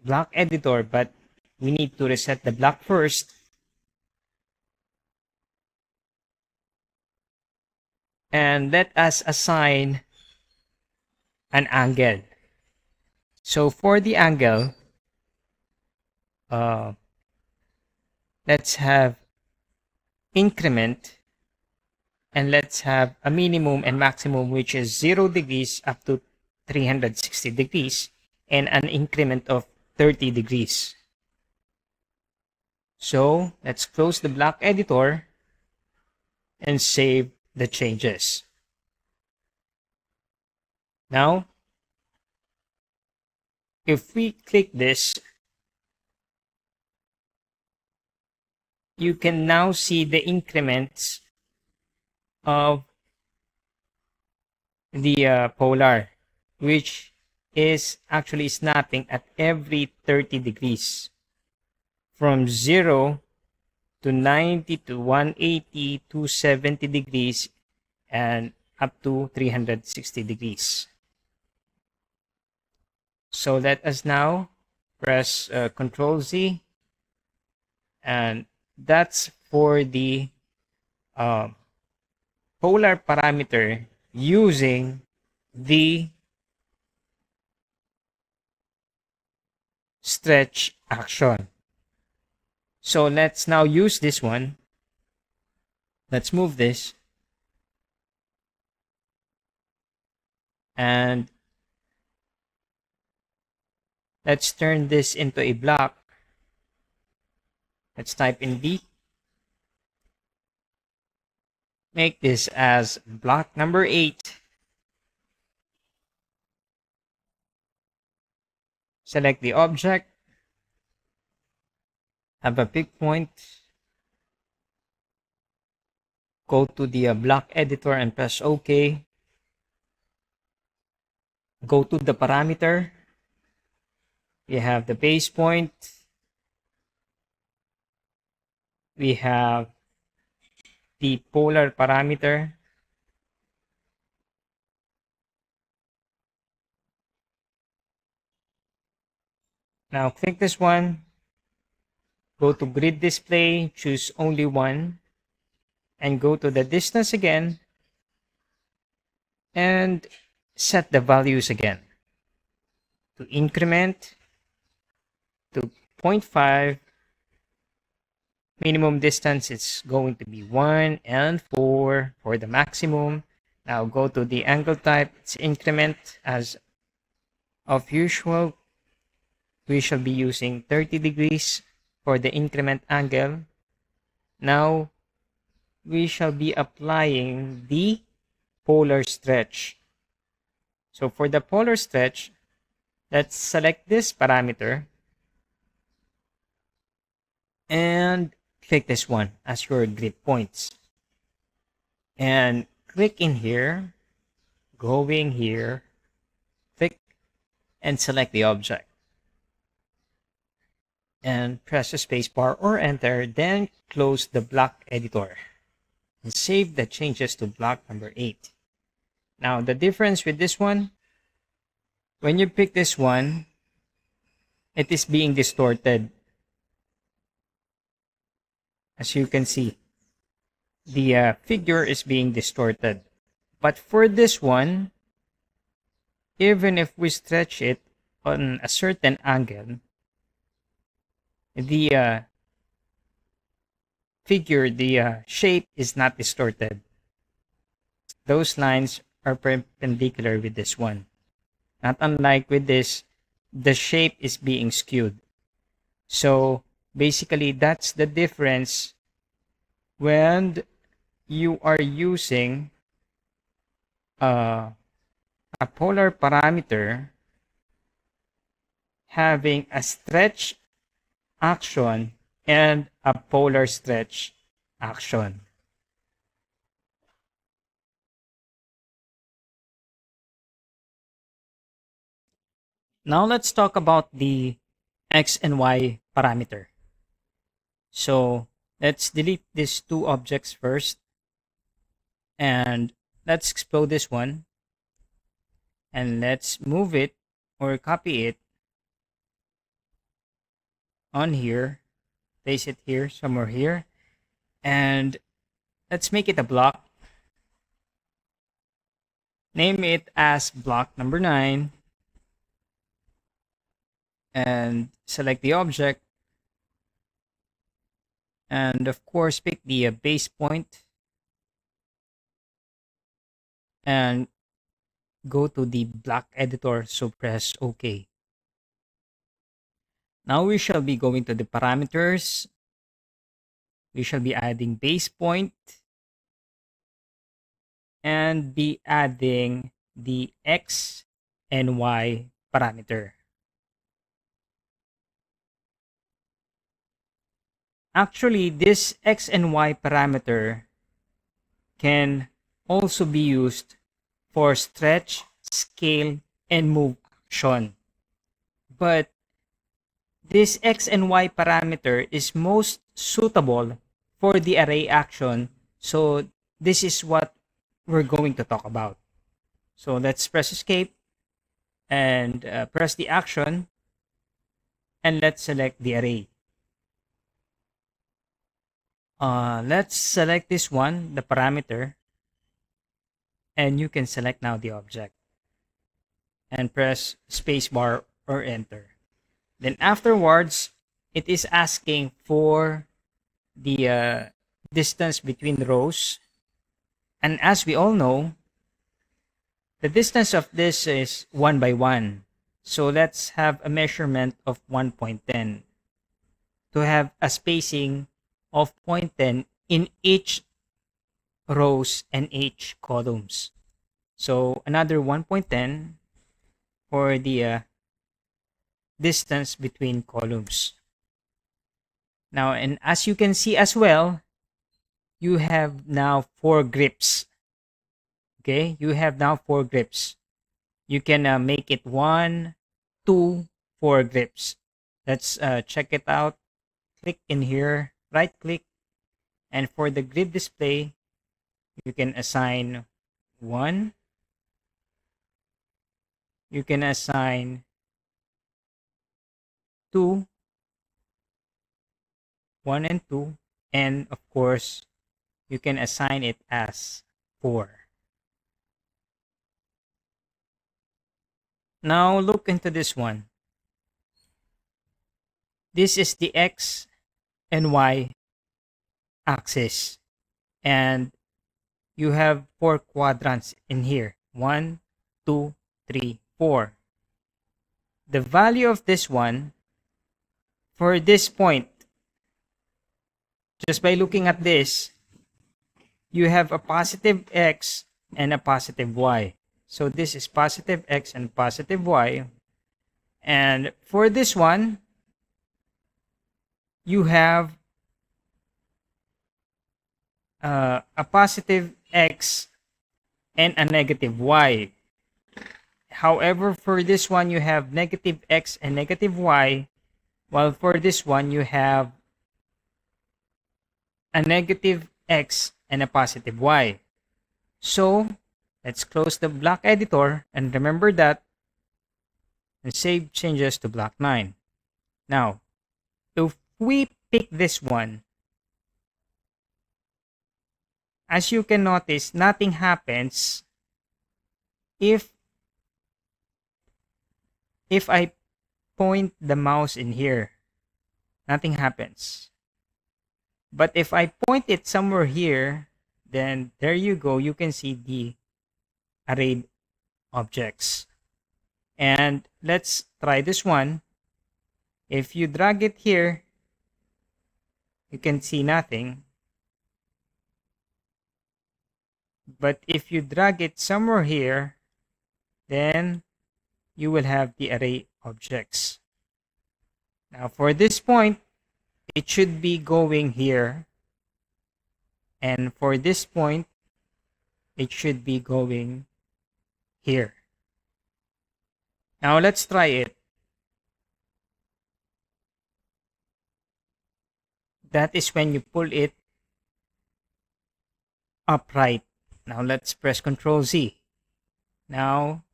block editor but we need to reset the block first. And let us assign an angle. So for the angle, uh, let's have increment and let's have a minimum and maximum which is 0 degrees up to 360 degrees and an increment of 30 degrees. So let's close the block editor and save the changes. Now, if we click this, you can now see the increments of the uh, polar, which is actually snapping at every 30 degrees from 0 to 90 to 180 to 70 degrees and up to 360 degrees. So let us now press uh, Control Z and that's for the uh, polar parameter using the stretch action. So let's now use this one. Let's move this. And let's turn this into a block. Let's type in B. Make this as block number 8. Select the object have a pick point, go to the uh, block editor and press OK. Go to the parameter. We have the base point. We have the polar parameter. Now click this one Go to grid display, choose only one, and go to the distance again, and set the values again to increment to 0.5 minimum distance is going to be 1 and 4 for the maximum now go to the angle type it's increment as of usual we shall be using 30 degrees for the increment angle. Now we shall be applying the polar stretch. So for the polar stretch, let's select this parameter and click this one as your grid points. And click in here, going here, click and select the object and press the spacebar or enter, then close the block editor and save the changes to block number 8. Now the difference with this one, when you pick this one, it is being distorted. As you can see, the uh, figure is being distorted. But for this one, even if we stretch it on a certain angle, the uh, figure, the uh, shape is not distorted. Those lines are perpendicular with this one. Not unlike with this, the shape is being skewed. So basically that's the difference when you are using uh, a polar parameter having a stretch action and a polar stretch action. Now let's talk about the x and y parameter. So let's delete these two objects first and let's explode this one and let's move it or copy it on here, place it here, somewhere here, and let's make it a block. Name it as block number nine, and select the object. And of course, pick the uh, base point and go to the block editor. So press OK. Now we shall be going to the parameters. We shall be adding base point and be adding the x and y parameter. Actually, this x and y parameter can also be used for stretch, scale, and move action. But this x and y parameter is most suitable for the array action. So this is what we're going to talk about. So let's press escape and uh, press the action and let's select the array. Uh, let's select this one, the parameter, and you can select now the object and press spacebar or enter. Then afterwards, it is asking for the uh, distance between rows. And as we all know, the distance of this is 1 by 1. So let's have a measurement of 1.10 to have a spacing of 0.10 in each rows and each columns. So another 1.10 for the uh, distance between columns. Now, and as you can see as well, you have now four grips. Okay, you have now four grips. You can uh, make it one, two, four grips. Let's uh, check it out. Click in here, right click, and for the grid display, you can assign one. You can assign 2, 1 and 2, and of course, you can assign it as 4. Now look into this one. This is the X and Y axis. And you have four quadrants in here. One, two, three, four. The value of this one for this point, just by looking at this, you have a positive x and a positive y. So this is positive x and positive y. And for this one, you have uh, a positive x and a negative y. However, for this one, you have negative x and negative y. While for this one, you have a negative x and a positive y. So, let's close the block editor and remember that and save changes to block 9. Now, if we pick this one, as you can notice, nothing happens if if I point the mouse in here, nothing happens. But if I point it somewhere here, then there you go. You can see the arrayed objects. And let's try this one. If you drag it here, you can see nothing. But if you drag it somewhere here, then you will have the array objects. Now for this point, it should be going here. And for this point, it should be going here. Now let's try it. That is when you pull it upright. Now let's press Ctrl Z. Now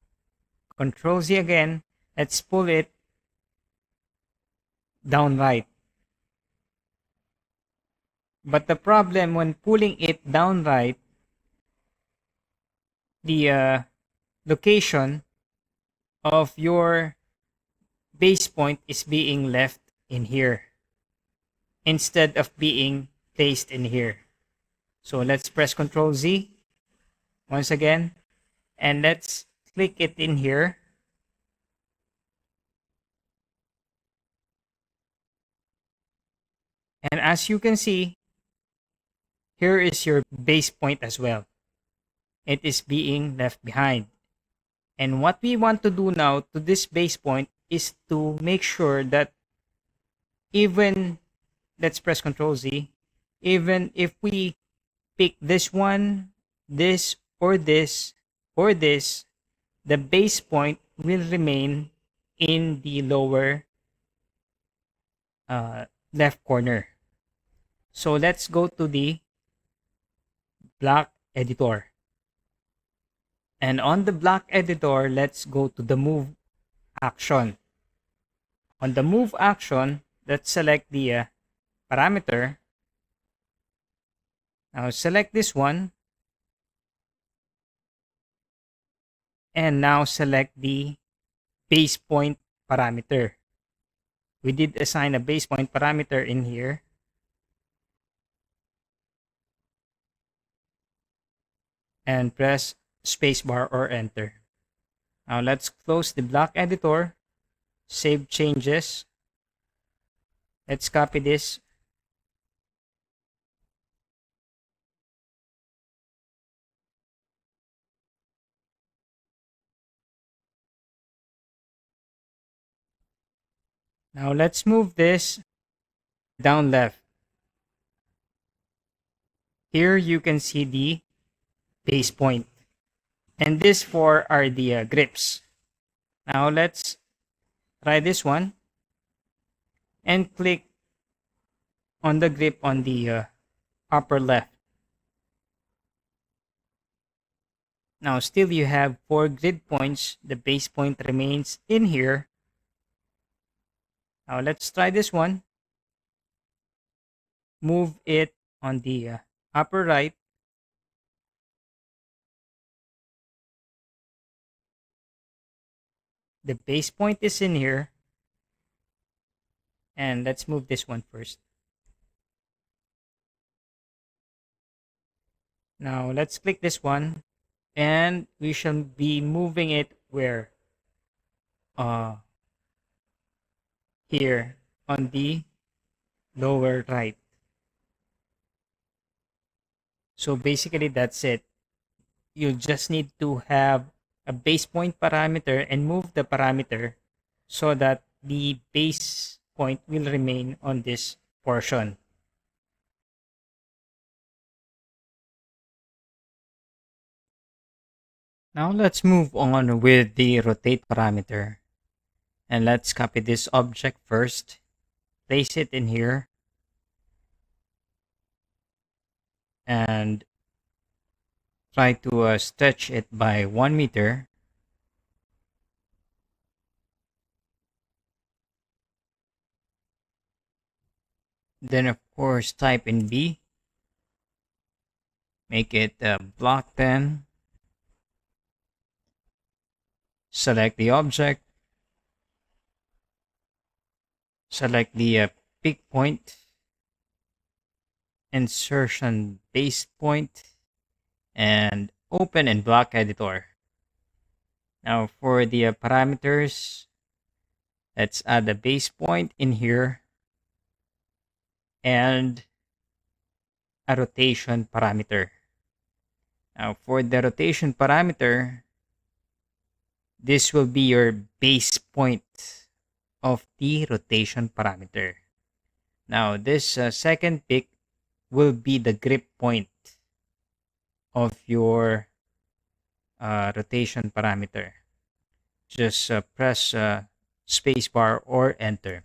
Ctrl Z again Let's pull it down right. But the problem when pulling it down right, the uh, location of your base point is being left in here instead of being placed in here. So let's press Ctrl Z once again and let's click it in here And as you can see, here is your base point as well. It is being left behind. And what we want to do now to this base point is to make sure that even, let's press Control Z, even if we pick this one, this, or this, or this, the base point will remain in the lower uh, left corner. So let's go to the block editor. And on the block editor, let's go to the move action. On the move action, let's select the uh, parameter. Now select this one. And now select the base point parameter. We did assign a base point parameter in here. and press spacebar or enter. Now let's close the block editor, save changes. Let's copy this. Now let's move this down left. Here you can see the base point. And these four are the uh, grips. Now let's try this one and click on the grip on the uh, upper left. Now still you have four grid points. The base point remains in here. Now let's try this one. Move it on the uh, upper right the base point is in here. And let's move this one first. Now let's click this one and we shall be moving it where? Uh, here on the lower right. So basically that's it. You just need to have a base point parameter and move the parameter so that the base point will remain on this portion. Now let's move on with the rotate parameter. And let's copy this object first, place it in here, and try to uh, stretch it by one meter then of course type in B make it a uh, block then select the object select the uh, peak point insertion base point and open and block editor. Now for the uh, parameters, let's add a base point in here and a rotation parameter. Now for the rotation parameter, this will be your base point of the rotation parameter. Now this uh, second pick will be the grip point of your uh, rotation parameter. Just uh, press uh, spacebar or enter.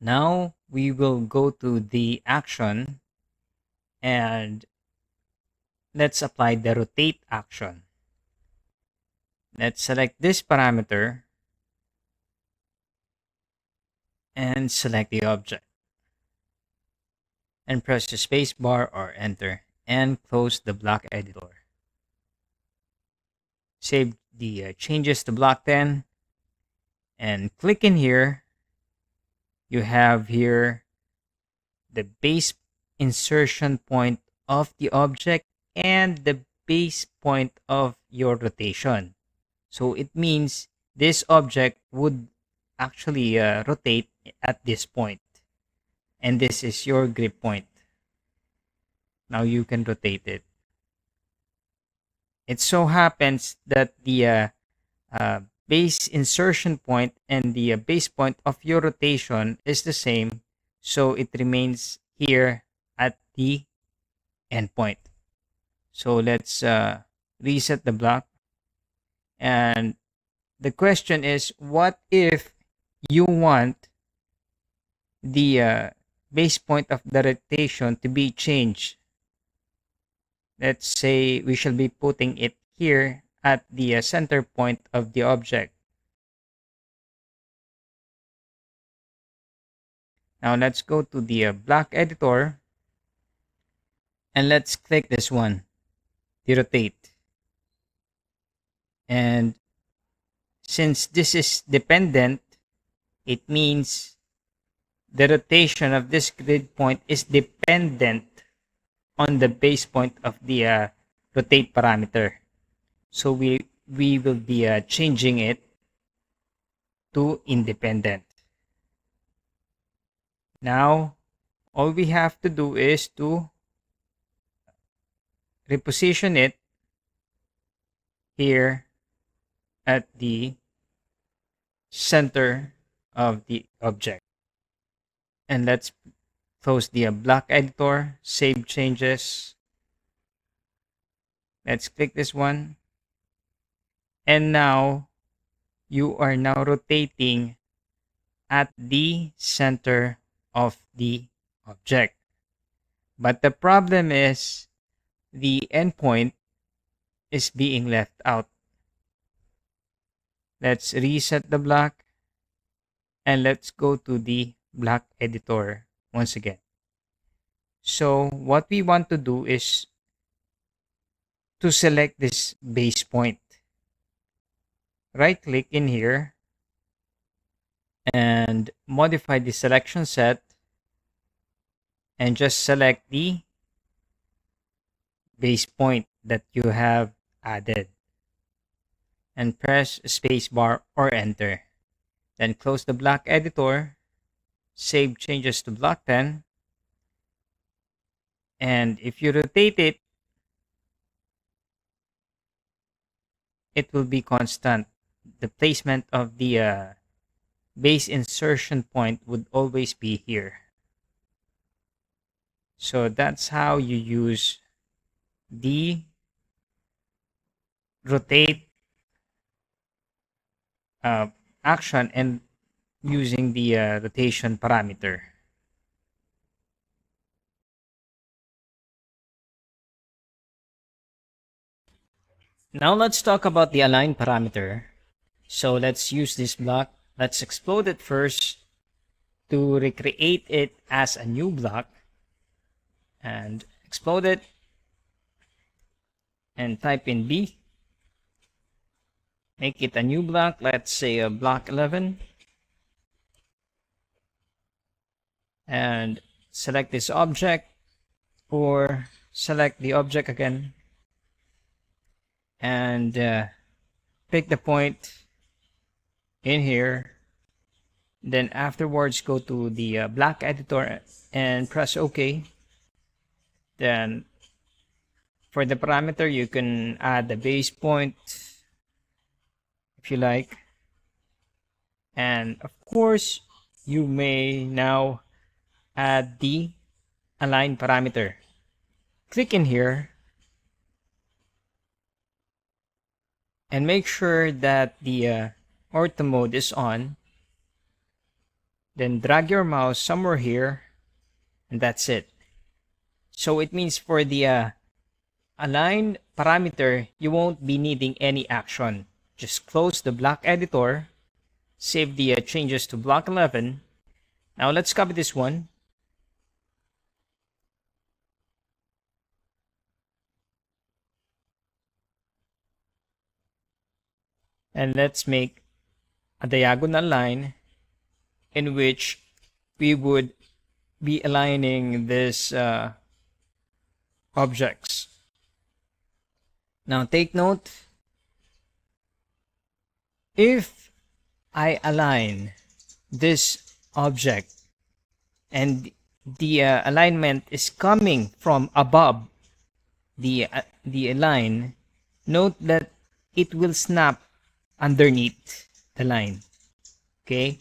Now we will go to the action and let's apply the rotate action. Let's select this parameter and select the object and press the spacebar or enter and close the block editor. Save the uh, changes to block 10 and click in here. You have here the base insertion point of the object and the base point of your rotation. So it means this object would actually uh, rotate at this point. And this is your grip point. Now you can rotate it. It so happens that the uh, uh, base insertion point and the uh, base point of your rotation is the same. So it remains here at the endpoint. So let's uh, reset the block. And the question is, what if you want the uh, base point of the rotation to be changed let's say we shall be putting it here at the uh, center point of the object. Now let's go to the uh, block editor and let's click this one, the rotate. And since this is dependent, it means the rotation of this grid point is dependent on the base point of the uh, rotate parameter. So we, we will be uh, changing it to independent. Now, all we have to do is to reposition it here at the center of the object. And let's close the block editor, save changes. Let's click this one. And now you are now rotating at the center of the object. But the problem is the endpoint is being left out. Let's reset the block and let's go to the block editor once again. So what we want to do is to select this base point. Right click in here and modify the selection set and just select the base point that you have added and press space bar or enter. Then close the block editor save changes to block 10 and if you rotate it it will be constant the placement of the uh, base insertion point would always be here so that's how you use the rotate uh, action and using the uh, rotation parameter. Now let's talk about the align parameter. So let's use this block. Let's explode it first to recreate it as a new block and explode it and type in B. Make it a new block. Let's say a block 11. and select this object or select the object again and uh, pick the point in here then afterwards go to the uh, black editor and press ok then for the parameter you can add the base point if you like and of course you may now add the align parameter. Click in here and make sure that the uh, ortho mode is on. Then drag your mouse somewhere here and that's it. So it means for the uh, align parameter, you won't be needing any action. Just close the block editor, save the uh, changes to block 11. Now let's copy this one and let's make a diagonal line in which we would be aligning these uh, objects. Now take note, if I align this object and the uh, alignment is coming from above the, uh, the line, note that it will snap underneath the line. Okay?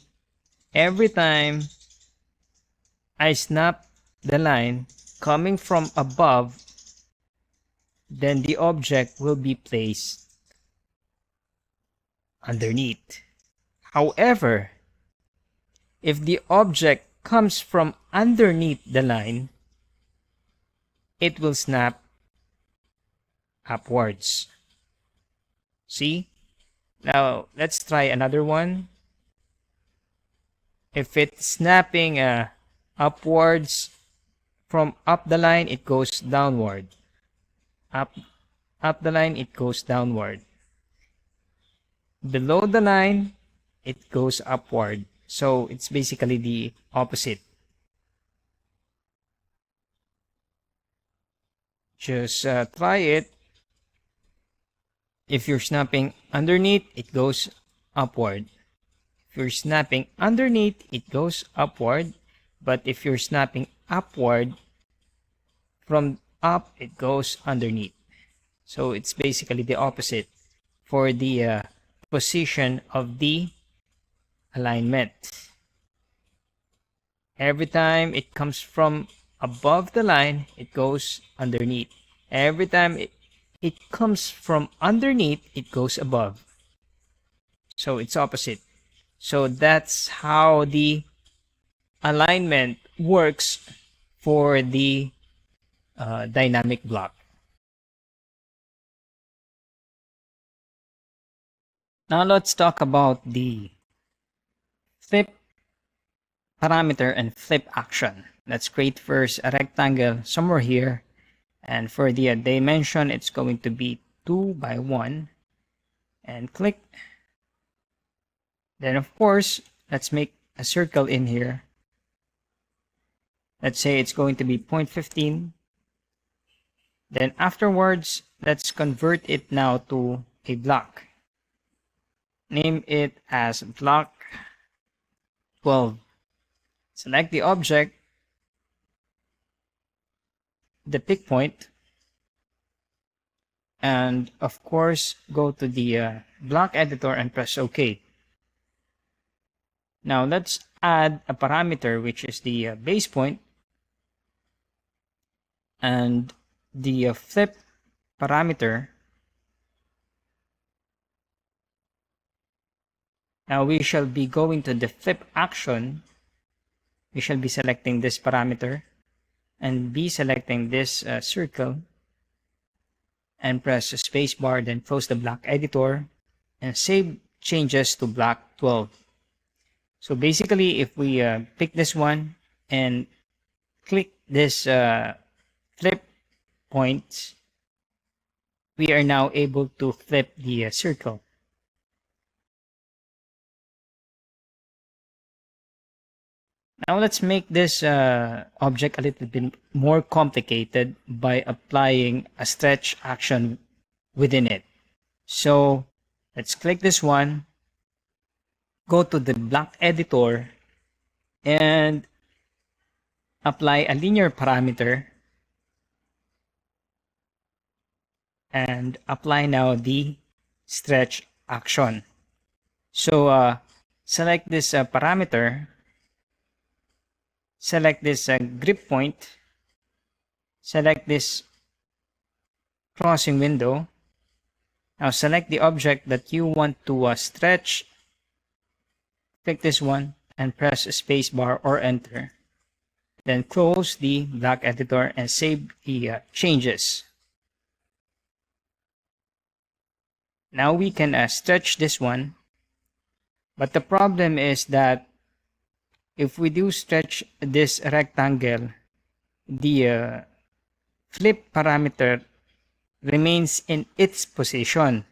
Every time I snap the line coming from above, then the object will be placed underneath. However, if the object comes from underneath the line, it will snap upwards. See? Now, let's try another one. If it's snapping uh, upwards from up the line, it goes downward. Up, up the line, it goes downward. Below the line, it goes upward. So, it's basically the opposite. Just uh, try it if you're snapping underneath, it goes upward. If you're snapping underneath, it goes upward. But if you're snapping upward, from up, it goes underneath. So it's basically the opposite for the uh, position of the alignment. Every time it comes from above the line, it goes underneath. Every time it, it comes from underneath, it goes above. So it's opposite. So that's how the alignment works for the uh, dynamic block. Now let's talk about the flip parameter and flip action. Let's create first a rectangle somewhere here and for the uh, dimension it's going to be 2 by 1 and click then of course let's make a circle in here let's say it's going to be 0.15 then afterwards let's convert it now to a block name it as block 12 select the object the pick point and of course go to the uh, block editor and press OK. Now let's add a parameter which is the uh, base point and the uh, flip parameter. Now we shall be going to the flip action. We shall be selecting this parameter and be selecting this uh, circle and press the spacebar then close the block editor and save changes to block 12 so basically if we uh, pick this one and click this uh, flip point we are now able to flip the uh, circle Now let's make this uh, object a little bit more complicated by applying a stretch action within it. So let's click this one, go to the block editor and apply a linear parameter and apply now the stretch action. So uh, select this uh, parameter select this uh, grip point, select this crossing window. Now select the object that you want to uh, stretch, click this one and press spacebar or enter. Then close the block editor and save the uh, changes. Now we can uh, stretch this one, but the problem is that if we do stretch this rectangle, the uh, flip parameter remains in its position.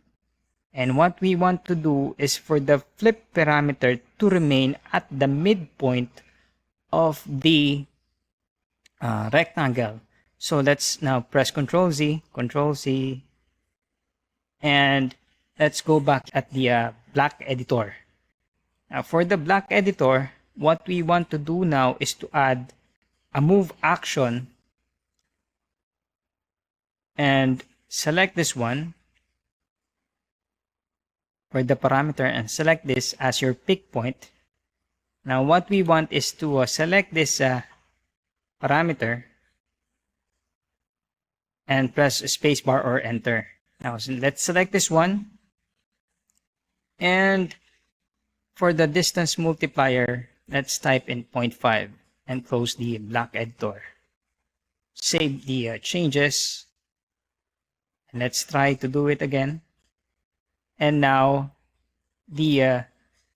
And what we want to do is for the flip parameter to remain at the midpoint of the uh, rectangle. So let's now press Control Z, Control Z, and let's go back at the uh, black editor. Now for the black editor, what we want to do now is to add a move action and select this one for the parameter and select this as your pick point. Now what we want is to uh, select this uh, parameter and press spacebar or enter. Now so let's select this one and for the distance multiplier Let's type in 0.5 and close the block editor. Save the uh, changes. Let's try to do it again. And now the uh,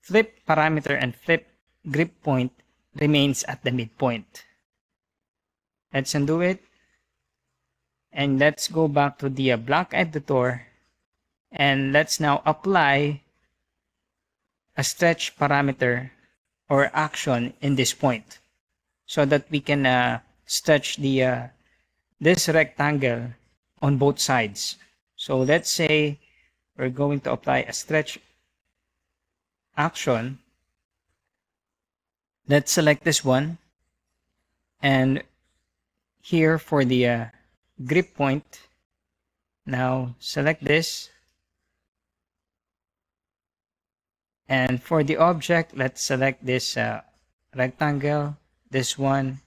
flip parameter and flip grip point remains at the midpoint. Let's undo it. And let's go back to the uh, block editor. And let's now apply a stretch parameter or action in this point so that we can uh, stretch the uh, this rectangle on both sides so let's say we're going to apply a stretch action let's select this one and here for the uh, grip point now select this And for the object, let's select this uh, rectangle, this one,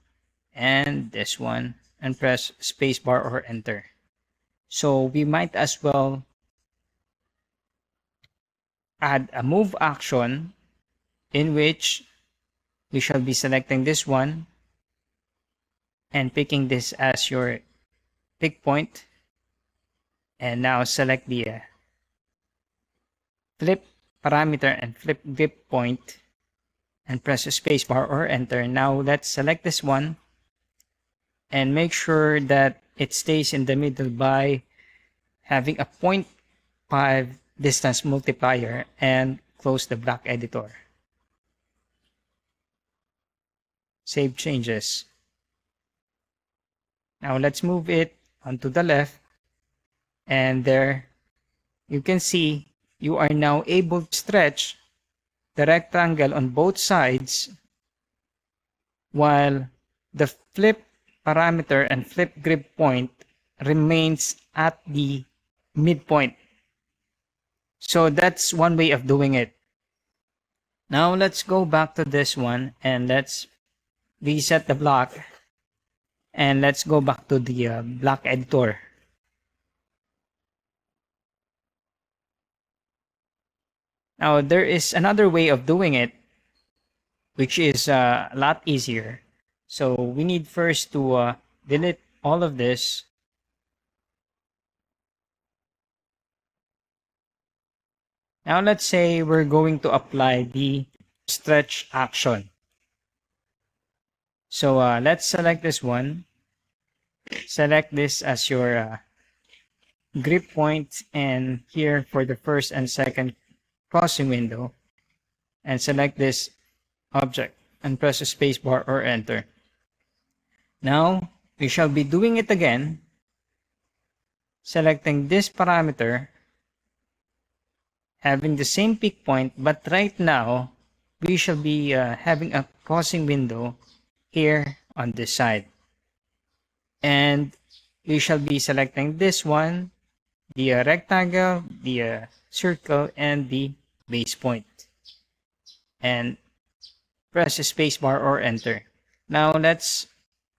and this one, and press spacebar or enter. So we might as well add a move action in which we shall be selecting this one and picking this as your pick point and now select the uh, flip parameter and flip VIP point and press spacebar or enter. Now let's select this one and make sure that it stays in the middle by having a 0.5 distance multiplier and close the block editor. Save changes. Now let's move it onto the left and there you can see you are now able to stretch the rectangle on both sides while the flip parameter and flip grip point remains at the midpoint. So that's one way of doing it. Now let's go back to this one and let's reset the block and let's go back to the uh, block editor. Now, there is another way of doing it, which is uh, a lot easier. So we need first to uh, delete all of this. Now let's say we're going to apply the stretch action. So uh, let's select this one. Select this as your uh, grip point and here for the first and second crossing window and select this object and press spacebar or enter. Now, we shall be doing it again, selecting this parameter, having the same peak point, but right now, we shall be uh, having a crossing window here on this side. And we shall be selecting this one, the uh, rectangle, the uh, circle, and the base point and press the spacebar or enter. Now let's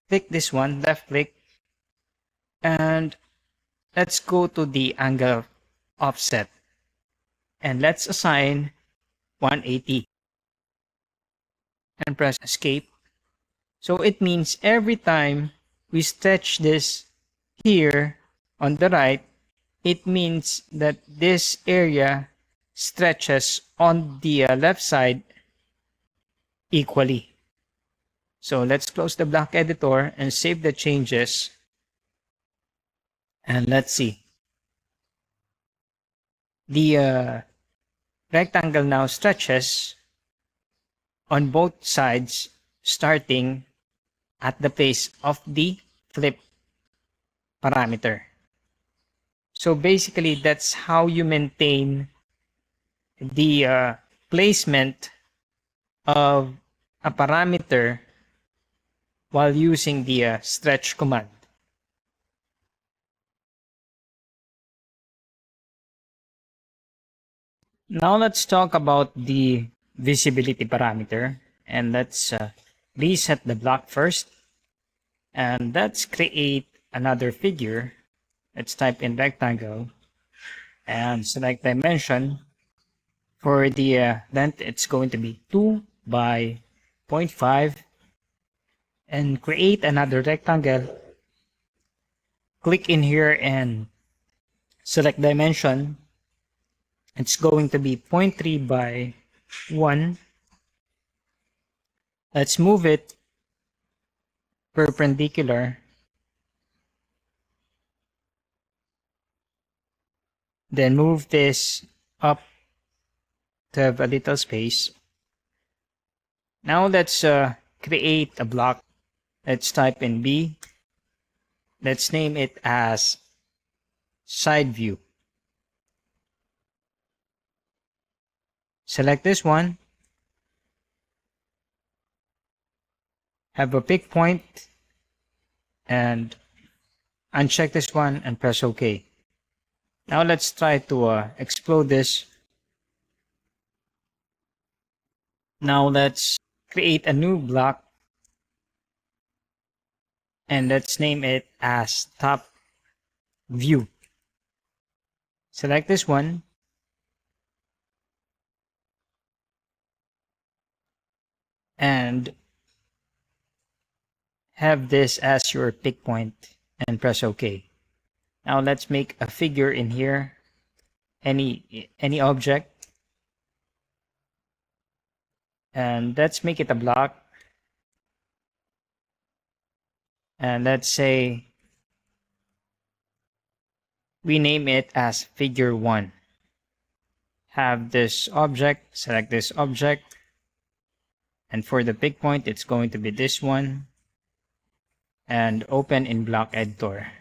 click this one, left click, and let's go to the angle offset and let's assign 180 and press escape. So it means every time we stretch this here on the right, it means that this area stretches on the uh, left side equally. So let's close the block editor and save the changes. And let's see. The uh, rectangle now stretches on both sides starting at the place of the flip parameter. So basically that's how you maintain the uh, placement of a parameter while using the uh, stretch command. Now let's talk about the visibility parameter and let's uh, reset the block first and let's create another figure. Let's type in rectangle and select dimension for the uh, length it's going to be 2 by 0.5 and create another rectangle click in here and select dimension it's going to be 0.3 by 1 let's move it perpendicular then move this up to have a little space. Now let's uh, create a block. Let's type in B. Let's name it as side view. Select this one. Have a pick point and uncheck this one and press OK. Now let's try to uh, explode this Now let's create a new block and let's name it as top view. Select this one. And have this as your pick point and press OK. Now let's make a figure in here, any any object and let's make it a block and let's say we name it as figure 1 have this object select this object and for the pick point it's going to be this one and open in block editor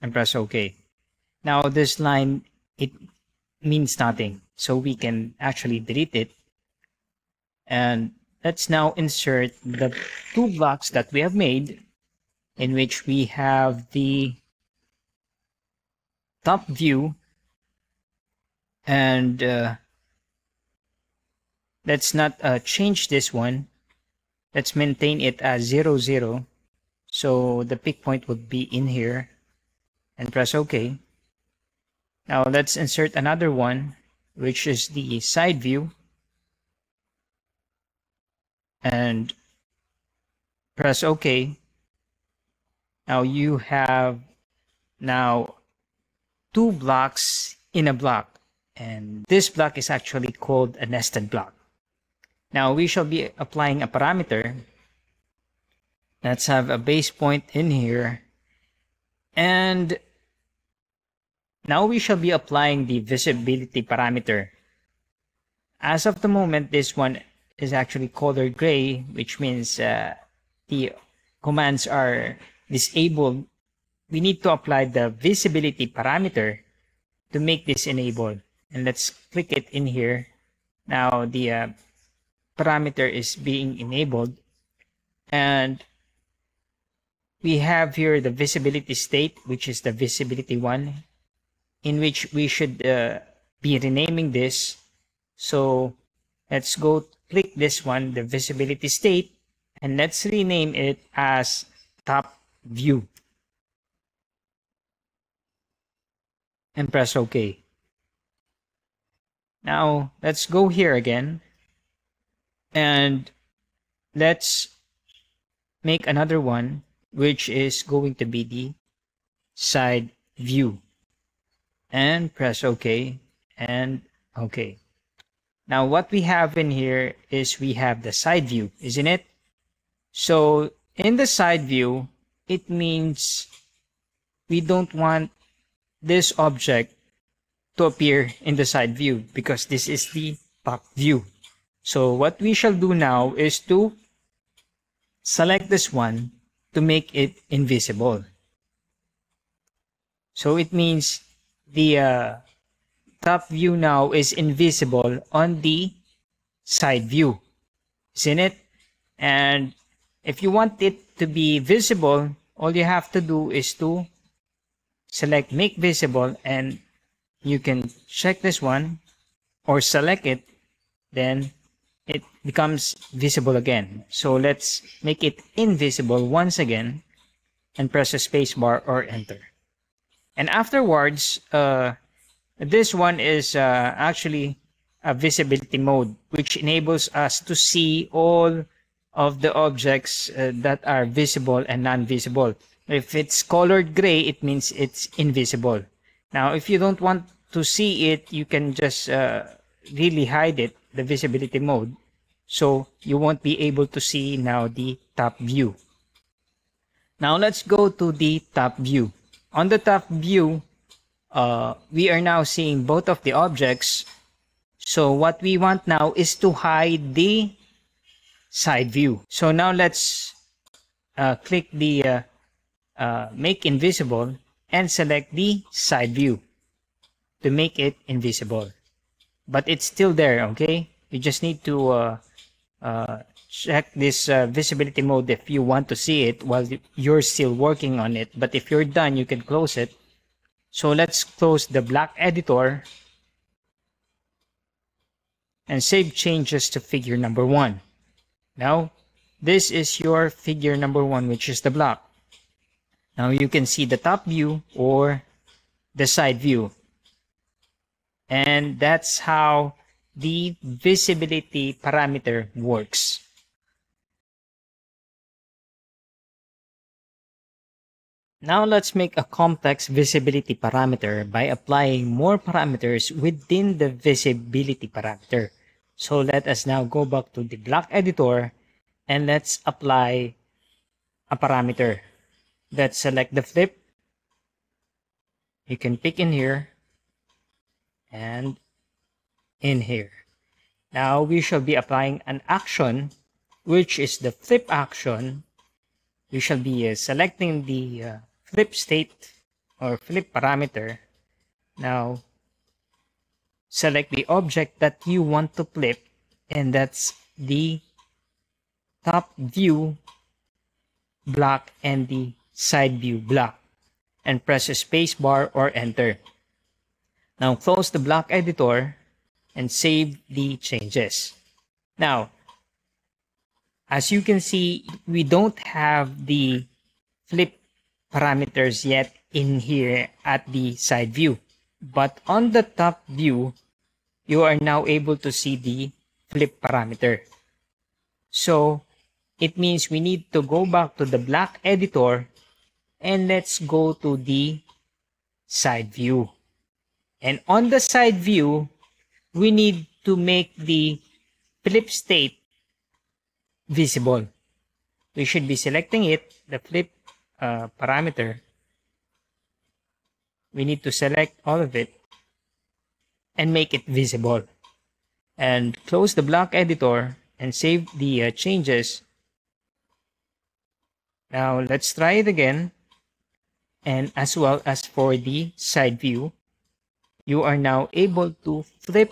and press ok now this line it means nothing so we can actually delete it and let's now insert the two blocks that we have made in which we have the top view and uh, let's not uh, change this one let's maintain it as 0 0 so the pick point would be in here and press ok now let's insert another one which is the side view and press OK. Now you have now two blocks in a block and this block is actually called a nested block. Now we shall be applying a parameter. Let's have a base point in here and now we shall be applying the visibility parameter. As of the moment, this one is actually color gray, which means uh, the commands are disabled. We need to apply the visibility parameter to make this enabled. And let's click it in here. Now the uh, parameter is being enabled. And we have here the visibility state, which is the visibility one, in which we should uh, be renaming this. So let's go click this one, the visibility state, and let's rename it as top view. And press OK. Now let's go here again and let's make another one which is going to be the side view and press OK and OK. Now what we have in here is we have the side view, isn't it? So in the side view, it means we don't want this object to appear in the side view because this is the top view. So what we shall do now is to select this one to make it invisible. So it means the uh, top view now is invisible on the side view, isn't it? And if you want it to be visible, all you have to do is to select make visible and you can check this one or select it, then it becomes visible again. So let's make it invisible once again and press the spacebar or enter. And afterwards, uh, this one is uh, actually a visibility mode, which enables us to see all of the objects uh, that are visible and non-visible. If it's colored gray, it means it's invisible. Now, if you don't want to see it, you can just uh, really hide it, the visibility mode. So you won't be able to see now the top view. Now let's go to the top view. On the top view, uh, we are now seeing both of the objects. So what we want now is to hide the side view. So now let's uh, click the uh, uh make invisible and select the side view to make it invisible. But it's still there, okay? You just need to uh, check this uh, visibility mode if you want to see it while you're still working on it but if you're done you can close it So let's close the black editor and save changes to figure number one. Now, this is your figure number one, which is the block. Now you can see the top view or the side view. And that's how the visibility parameter works. Now let's make a complex visibility parameter by applying more parameters within the visibility parameter. So let us now go back to the block editor and let's apply a parameter. Let's select the flip. You can pick in here and in here. Now we shall be applying an action which is the flip action. We shall be uh, selecting the uh, flip state or flip parameter. Now, select the object that you want to flip and that's the top view block and the side view block and press spacebar or enter. Now close the block editor and save the changes. Now, as you can see, we don't have the flip parameters yet in here at the side view. But on the top view, you are now able to see the flip parameter. So it means we need to go back to the black editor and let's go to the side view. And on the side view, we need to make the flip state visible. We should be selecting it, the flip uh, parameter, we need to select all of it and make it visible. And close the block editor and save the uh, changes. Now let's try it again. And as well as for the side view, you are now able to flip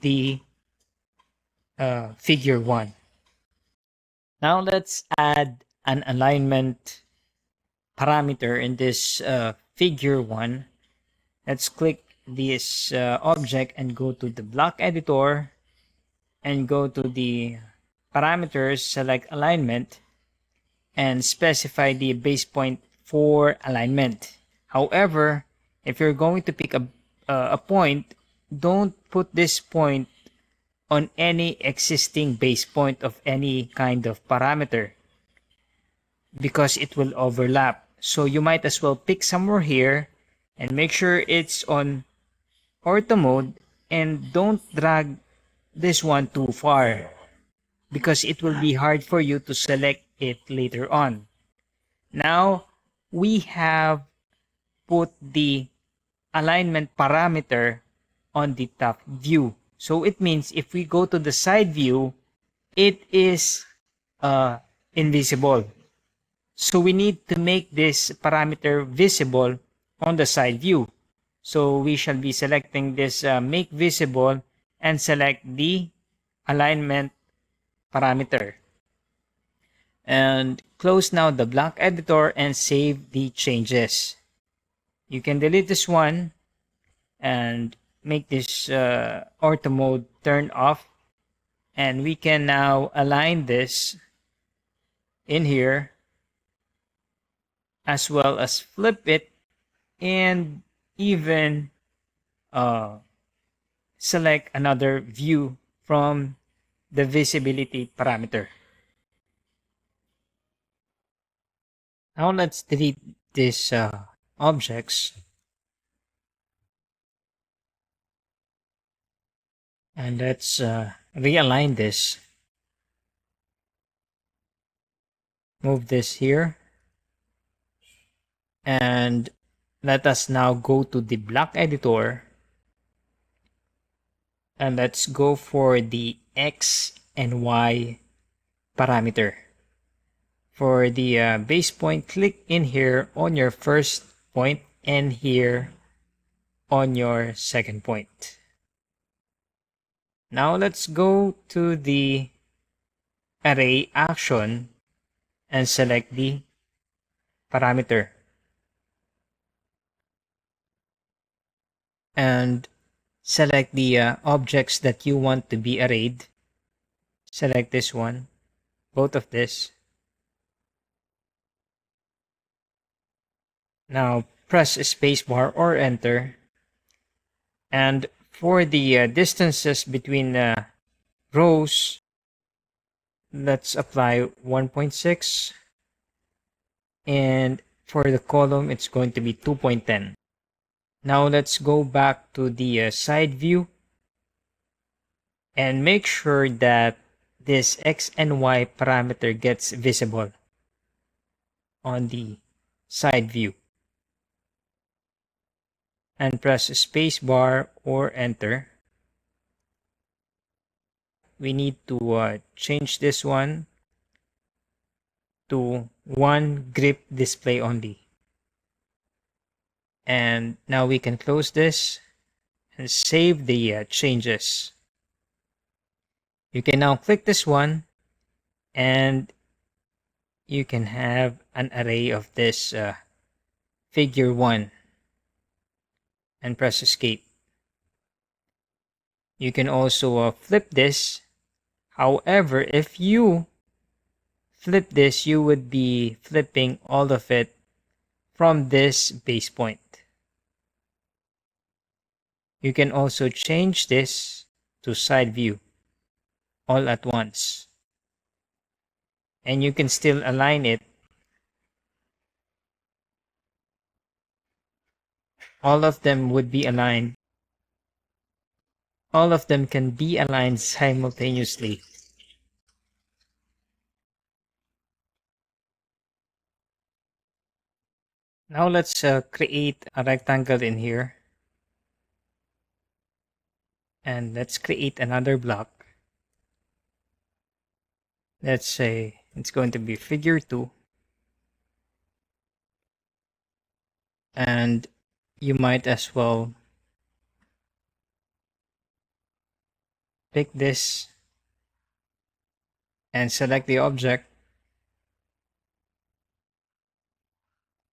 the uh, figure one. Now let's add an alignment parameter in this uh, figure 1, let's click this uh, object and go to the block editor and go to the parameters, select alignment, and specify the base point for alignment. However, if you're going to pick a, uh, a point, don't put this point on any existing base point of any kind of parameter because it will overlap. So you might as well pick somewhere here and make sure it's on ortho mode and don't drag this one too far because it will be hard for you to select it later on. Now we have put the alignment parameter on the top view. So it means if we go to the side view, it is uh, invisible. So we need to make this parameter visible on the side view. So we shall be selecting this uh, make visible and select the alignment parameter. And close now the block editor and save the changes. You can delete this one and make this uh, ortho mode turn off. And we can now align this in here as well as flip it and even uh, select another view from the visibility parameter. Now let's delete these uh, objects and let's uh, realign this. Move this here and let us now go to the block editor and let's go for the x and y parameter for the uh, base point click in here on your first point and here on your second point now let's go to the array action and select the parameter and select the uh, objects that you want to be arrayed. Select this one, both of this. Now press spacebar or enter. And for the uh, distances between uh, rows, let's apply 1.6. And for the column, it's going to be 2.10. Now let's go back to the uh, side view and make sure that this X and Y parameter gets visible on the side view and press spacebar or enter. We need to uh, change this one to one grip display only and now we can close this and save the uh, changes you can now click this one and you can have an array of this uh, figure 1 and press escape you can also uh, flip this however if you flip this you would be flipping all of it from this base point you can also change this to side view all at once. And you can still align it all of them would be aligned. All of them can be aligned simultaneously. Now let's uh, create a rectangle in here and let's create another block. Let's say it's going to be figure 2. And you might as well pick this and select the object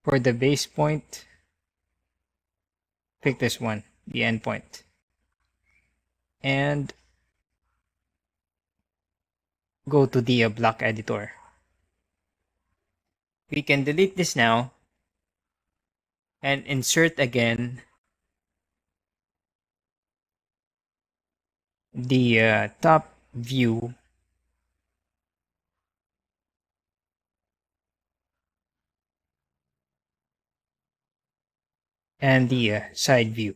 for the base point pick this one the endpoint and go to the uh, block editor. We can delete this now and insert again the uh, top view and the uh, side view.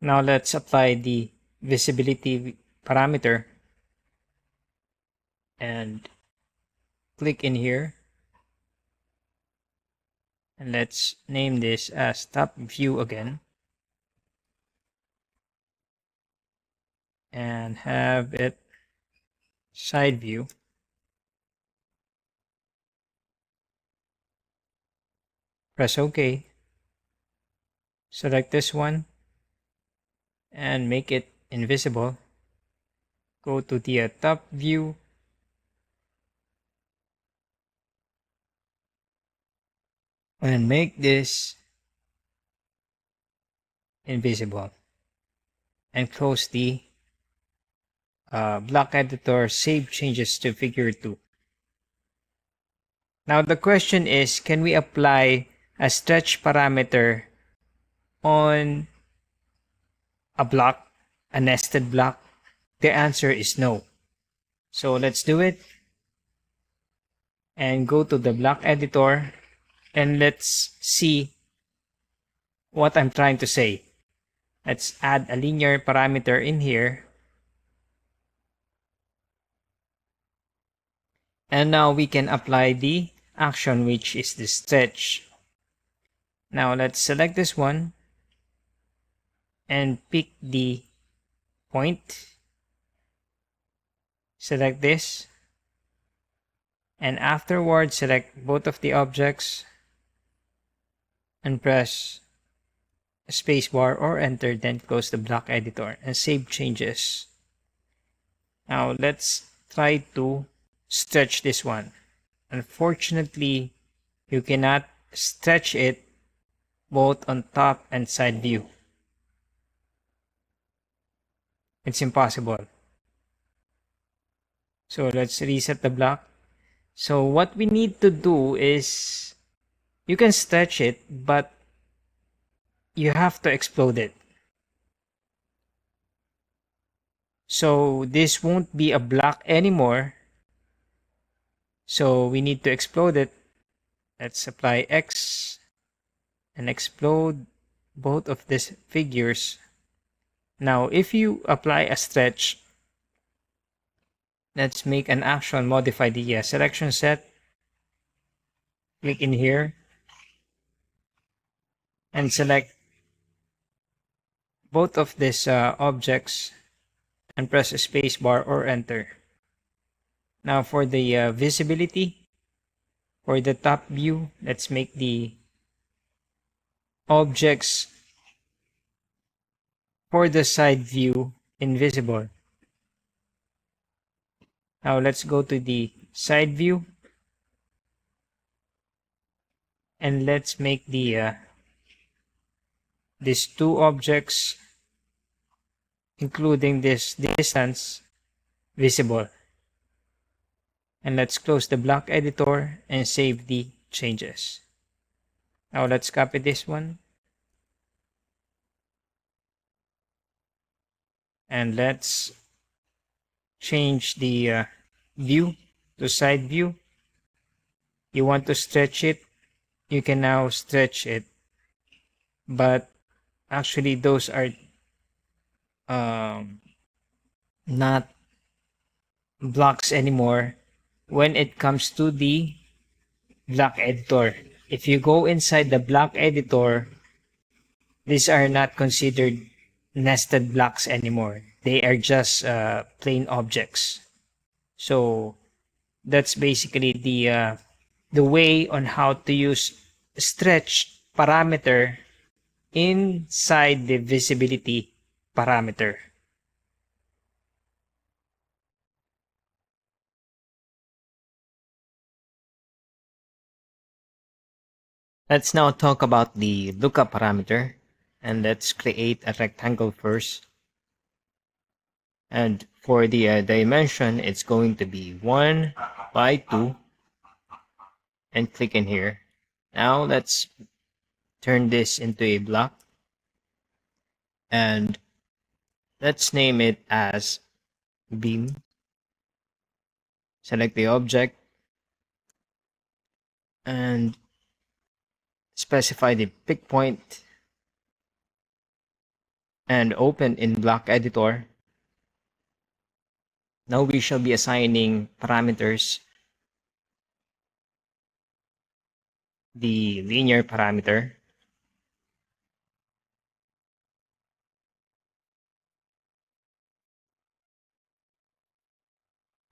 Now let's apply the visibility parameter and click in here and let's name this as top view again and have it side view press ok select this one and make it invisible go to the uh, top view and make this invisible and close the uh, block editor save changes to figure 2 now the question is can we apply a stretch parameter on a block, a nested block? The answer is no. So let's do it. And go to the block editor and let's see what I'm trying to say. Let's add a linear parameter in here. And now we can apply the action, which is the stretch. Now let's select this one and pick the point select this and afterwards select both of the objects and press spacebar or enter then close the block editor and save changes now let's try to stretch this one unfortunately you cannot stretch it both on top and side view It's impossible. So let's reset the block. So what we need to do is you can stretch it, but you have to explode it. So this won't be a block anymore. So we need to explode it. Let's apply X and explode both of these figures. Now, if you apply a stretch, let's make an action, modify the uh, selection set, click in here, and select both of these uh, objects and press spacebar or enter. Now for the uh, visibility, for the top view, let's make the objects for the side view invisible. Now let's go to the side view and let's make the uh, these two objects including this distance visible and let's close the block editor and save the changes now let's copy this one and let's change the uh, view to side view you want to stretch it you can now stretch it but actually those are um, not blocks anymore when it comes to the block editor if you go inside the block editor these are not considered nested blocks anymore. They are just uh, plain objects. So that's basically the uh, the way on how to use stretch parameter inside the visibility parameter. Let's now talk about the lookup parameter and let's create a rectangle first and for the uh, dimension it's going to be 1 by 2 and click in here now let's turn this into a block and let's name it as beam select the object and specify the pick point and open in block editor. Now we shall be assigning parameters. The linear parameter.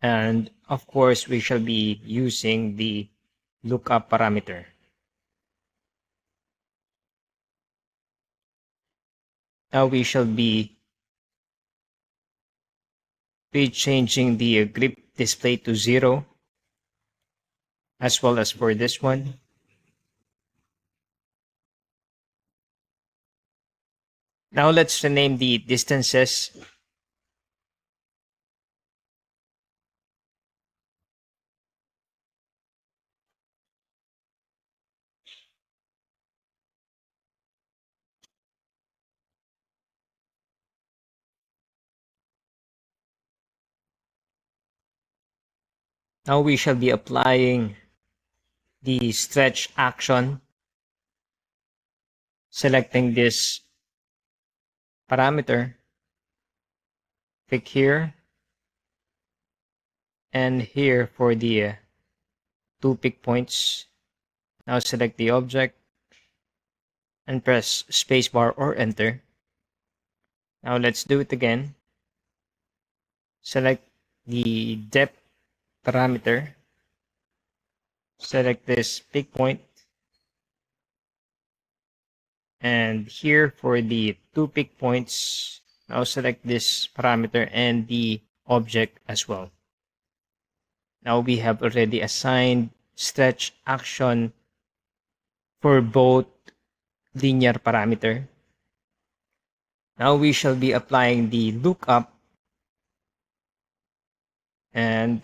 And of course, we shall be using the lookup parameter. now we shall be be changing the uh, grip display to zero as well as for this one now let's rename the distances Now we shall be applying the stretch action, selecting this parameter, click here, and here for the uh, two pick points. Now select the object and press spacebar or enter. Now let's do it again. Select the depth parameter. Select this pick point, point. And here for the two pick points, now select this parameter and the object as well. Now we have already assigned stretch action for both linear parameter. Now we shall be applying the lookup and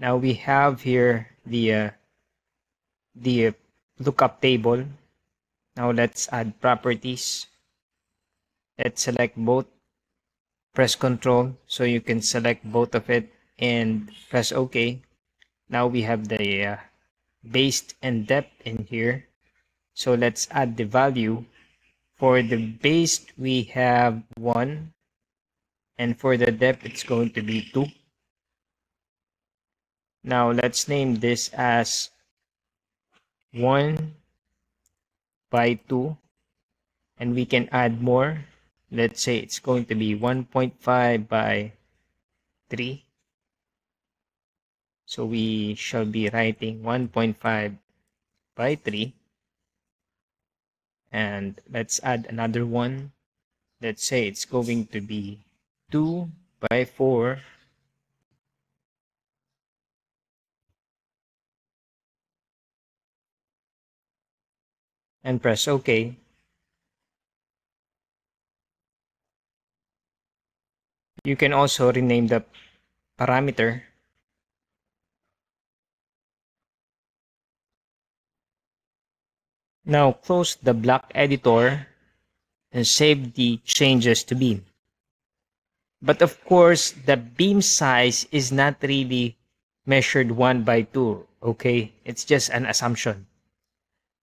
now we have here the uh, the uh, lookup table. Now let's add properties. Let's select both. Press Control so you can select both of it and press OK. Now we have the uh, based and depth in here. So let's add the value. For the based, we have 1. And for the depth, it's going to be 2. Now let's name this as 1 by 2 and we can add more. Let's say it's going to be 1.5 by 3. So we shall be writing 1.5 by 3 and let's add another one. Let's say it's going to be 2 by 4 and press OK. You can also rename the parameter Now close the block editor and save the changes to beam. But of course, the beam size is not really measured 1 by 2, okay? It's just an assumption.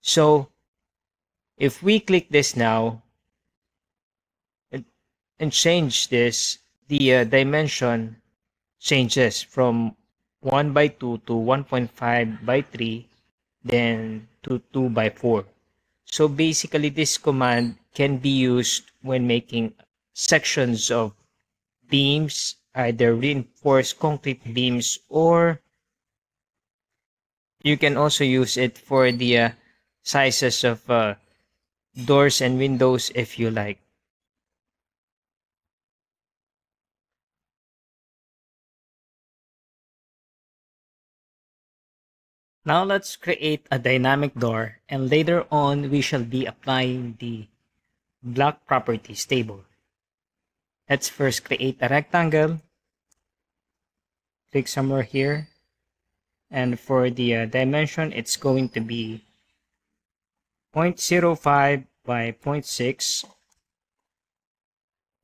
So if we click this now and, and change this, the uh, dimension changes from 1 by 2 to 1.5 by 3, then to 2 by 4. So basically this command can be used when making sections of beams, either reinforced concrete beams or you can also use it for the uh, sizes of uh, doors and windows if you like. Now let's create a dynamic door and later on we shall be applying the block properties table. Let's first create a rectangle. Click somewhere here. And for the uh, dimension, it's going to be 0.05 by 0.6.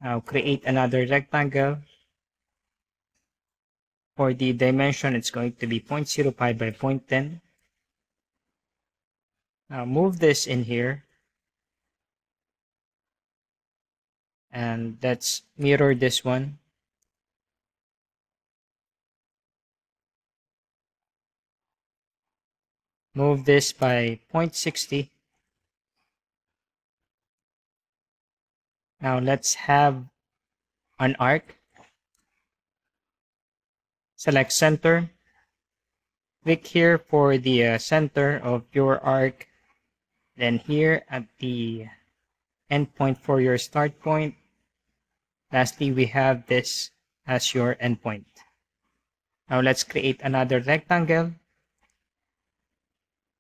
I'll create another rectangle. For the dimension, it's going to be 0.05 by 0.10. Now move this in here. And let's mirror this one. Move this by 0.60. Now let's have an arc. Select center. Click here for the uh, center of your arc. Then here at the endpoint for your start point. Lastly, we have this as your endpoint. Now let's create another rectangle.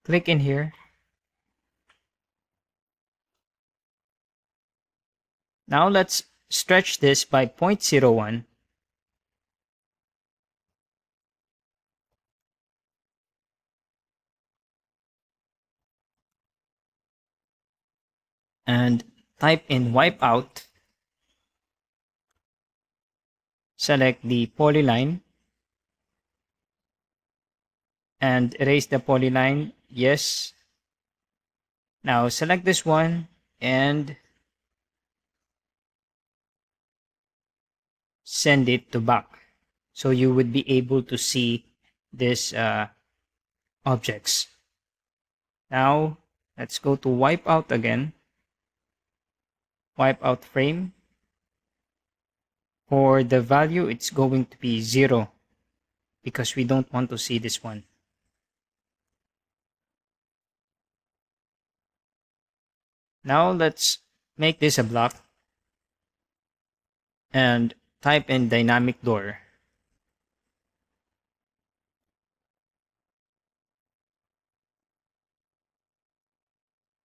Click in here Now let's stretch this by 0.01 and type in wipe out. Select the polyline and erase the polyline. Yes. Now select this one and send it to back. So you would be able to see these uh, objects. Now, let's go to wipe out again. Wipe out frame. For the value, it's going to be 0 because we don't want to see this one. Now let's make this a block and type in dynamic door.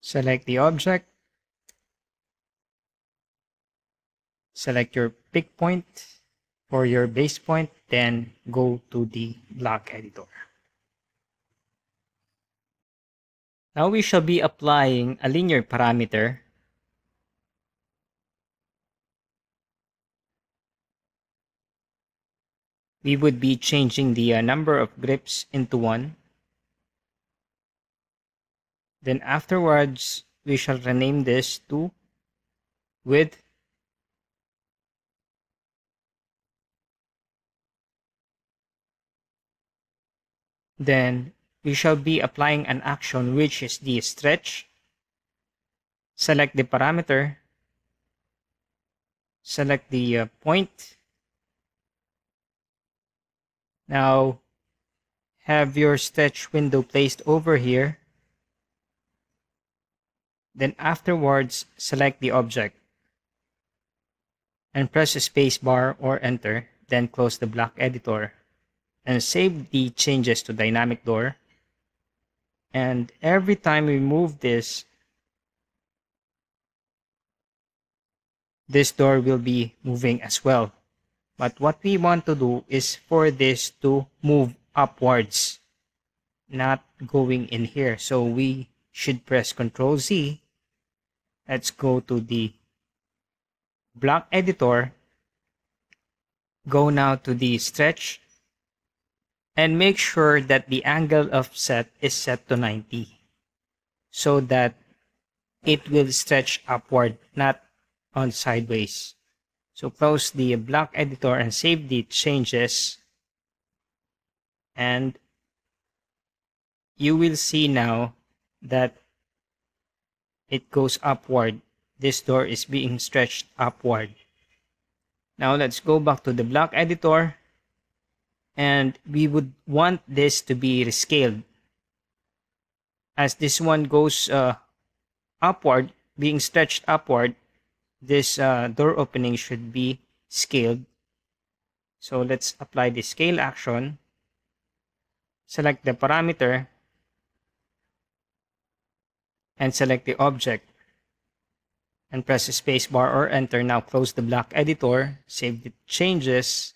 Select the object. Select your pick point or your base point, then go to the block editor. Now we shall be applying a linear parameter we would be changing the uh, number of grips into 1. Then afterwards, we shall rename this to width then we shall be applying an action which is the stretch. Select the parameter. Select the uh, point. Now have your stitch window placed over here. Then afterwards, select the object and press the spacebar or enter, then close the block editor and save the changes to dynamic door. And every time we move this, this door will be moving as well. But what we want to do is for this to move upwards, not going in here. So we should press Control Z. Let's go to the block editor. Go now to the stretch and make sure that the angle of set is set to 90 so that it will stretch upward, not on sideways. So close the block editor and save the changes. And you will see now that it goes upward. This door is being stretched upward. Now let's go back to the block editor and we would want this to be rescaled. As this one goes uh, upward, being stretched upward, this uh, door opening should be scaled. So let's apply the scale action. Select the parameter and select the object and press spacebar or enter. Now close the block editor, save the changes,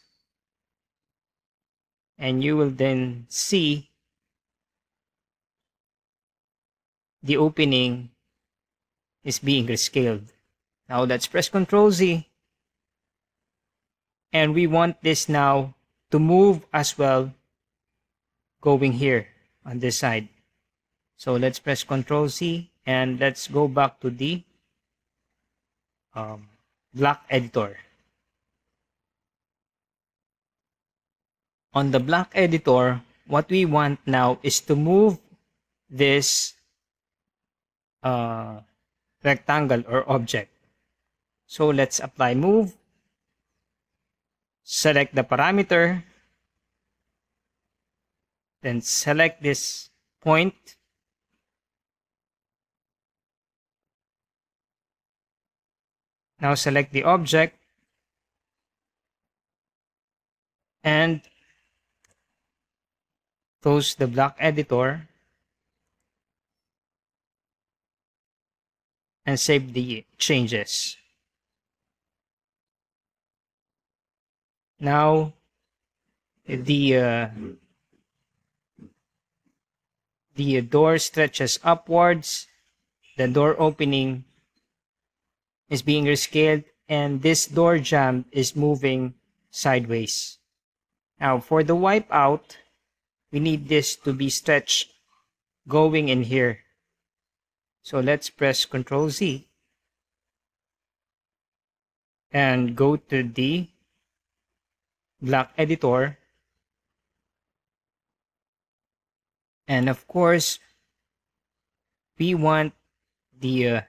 and you will then see the opening is being rescaled. Now let's press Ctrl Z. And we want this now to move as well going here on this side. So let's press Ctrl Z and let's go back to the um, block editor. On the block editor, what we want now is to move this uh, rectangle or object. So let's apply move. Select the parameter. Then select this point. Now select the object. And close the block editor. And save the changes. now the uh, the door stretches upwards the door opening is being rescaled and this door jamb is moving sideways now for the wipeout we need this to be stretched going in here so let's press ctrl z and go to the black editor and of course we want the uh,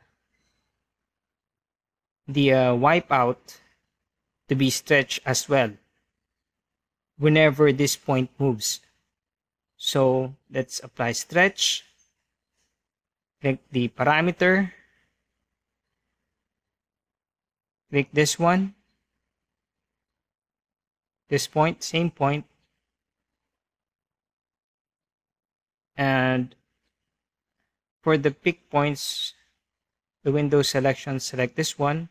the uh, wipeout to be stretched as well whenever this point moves so let's apply stretch click the parameter click this one this point, same point, and for the pick points, the window selection, select this one.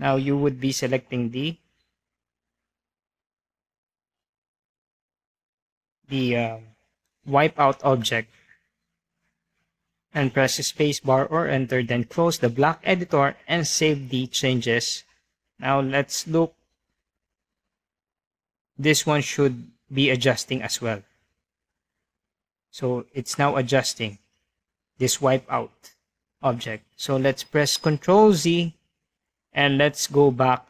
Now you would be selecting the the uh, wipeout object and press spacebar or enter then close the block editor and save the changes. Now let's look this one should be adjusting as well. So it's now adjusting this wipeout object. So let's press Ctrl Z and let's go back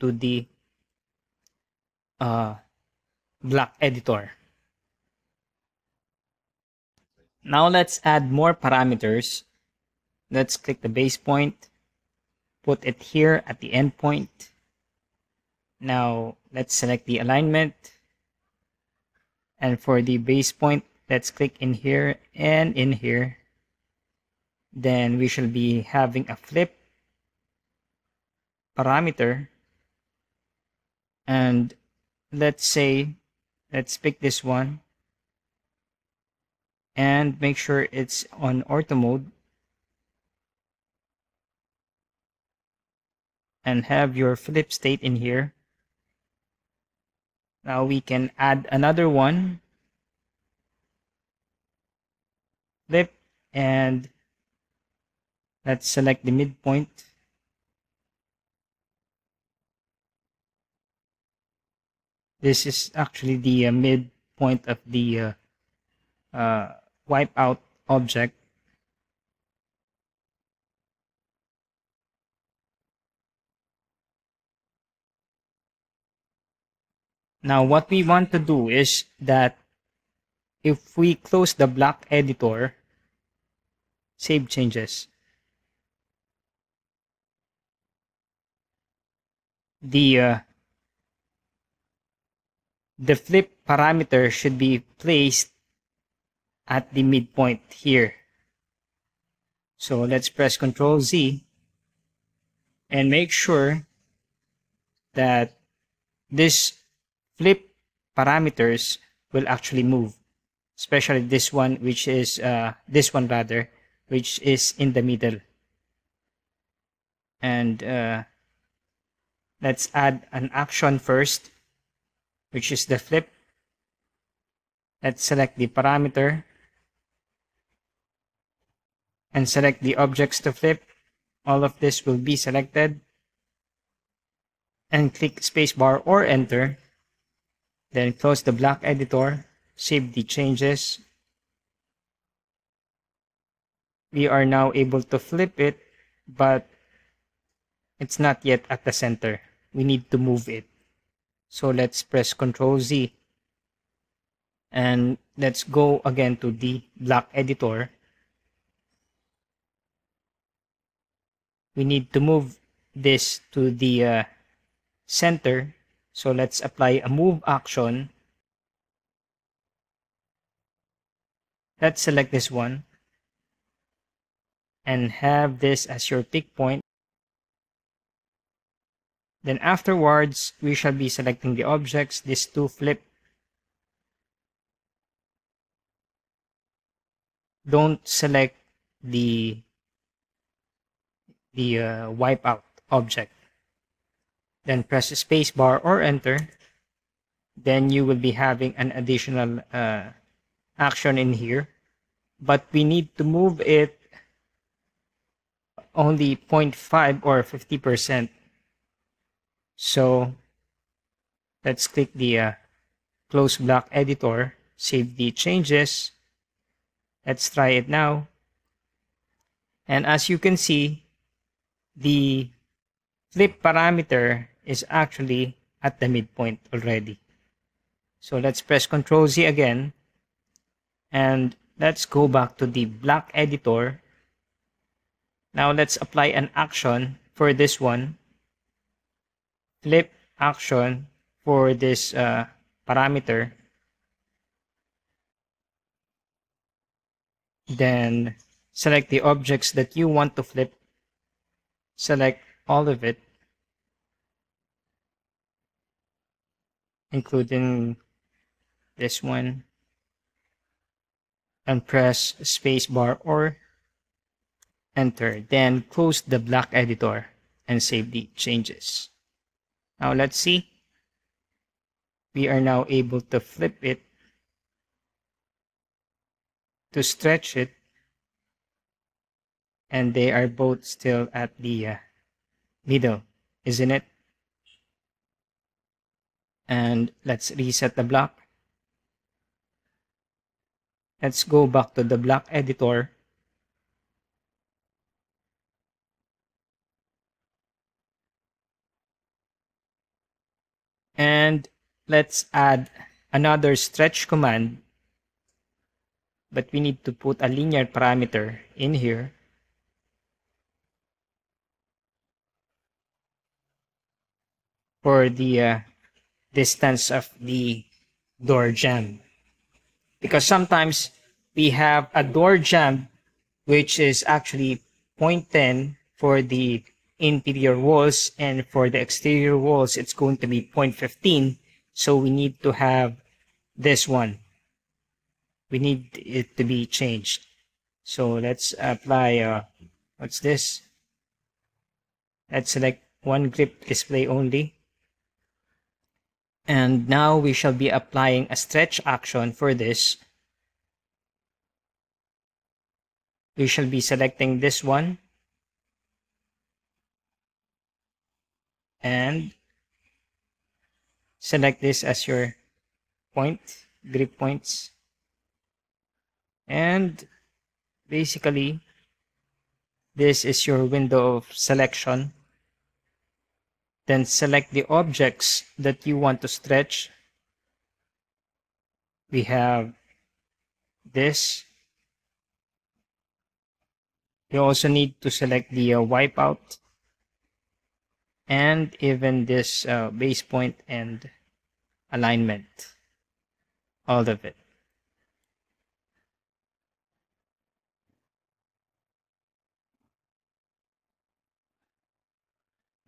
to the uh, editor. Now let's add more parameters. Let's click the base point, put it here at the end point. Now let's select the alignment and for the base point let's click in here and in here then we shall be having a flip parameter and let's say let's pick this one and make sure it's on ortho mode and have your flip state in here now we can add another one. Flip and let's select the midpoint. This is actually the uh, midpoint of the uh, uh, wipeout object. Now what we want to do is that if we close the block editor, save changes, the uh, the flip parameter should be placed at the midpoint here. So let's press Ctrl Z and make sure that this flip parameters will actually move especially this one which is uh, this one rather which is in the middle and uh, let's add an action first which is the flip let's select the parameter and select the objects to flip all of this will be selected and click spacebar or enter then close the block editor, save the changes. We are now able to flip it, but it's not yet at the center. We need to move it. So let's press Ctrl Z and let's go again to the block editor. We need to move this to the uh, center so let's apply a move action. Let's select this one and have this as your pick point. Then afterwards, we shall be selecting the objects, these two flip. Don't select the, the uh, wipeout object then press space bar or enter then you will be having an additional uh, action in here but we need to move it only 0.5 or 50 percent so let's click the uh, close block editor save the changes let's try it now and as you can see the flip parameter is actually at the midpoint already. So let's press Ctrl Z again and let's go back to the black editor. Now let's apply an action for this one. Flip action for this uh, parameter. Then select the objects that you want to flip. Select all of it including this one and press spacebar or enter then close the black editor and save the changes now let's see we are now able to flip it to stretch it and they are both still at the uh, middle isn't it and let's reset the block. Let's go back to the block editor. And let's add another stretch command. But we need to put a linear parameter in here. For the uh, distance of the door jamb. Because sometimes we have a door jamb which is actually 0.10 for the interior walls and for the exterior walls it's going to be 0.15 so we need to have this one we need it to be changed so let's apply uh, what's this let's select one grip display only and now we shall be applying a stretch action for this. We shall be selecting this one. And select this as your point, grip points. And basically, this is your window of selection then select the objects that you want to stretch. We have this. You also need to select the uh, wipeout and even this uh, base point and alignment all of it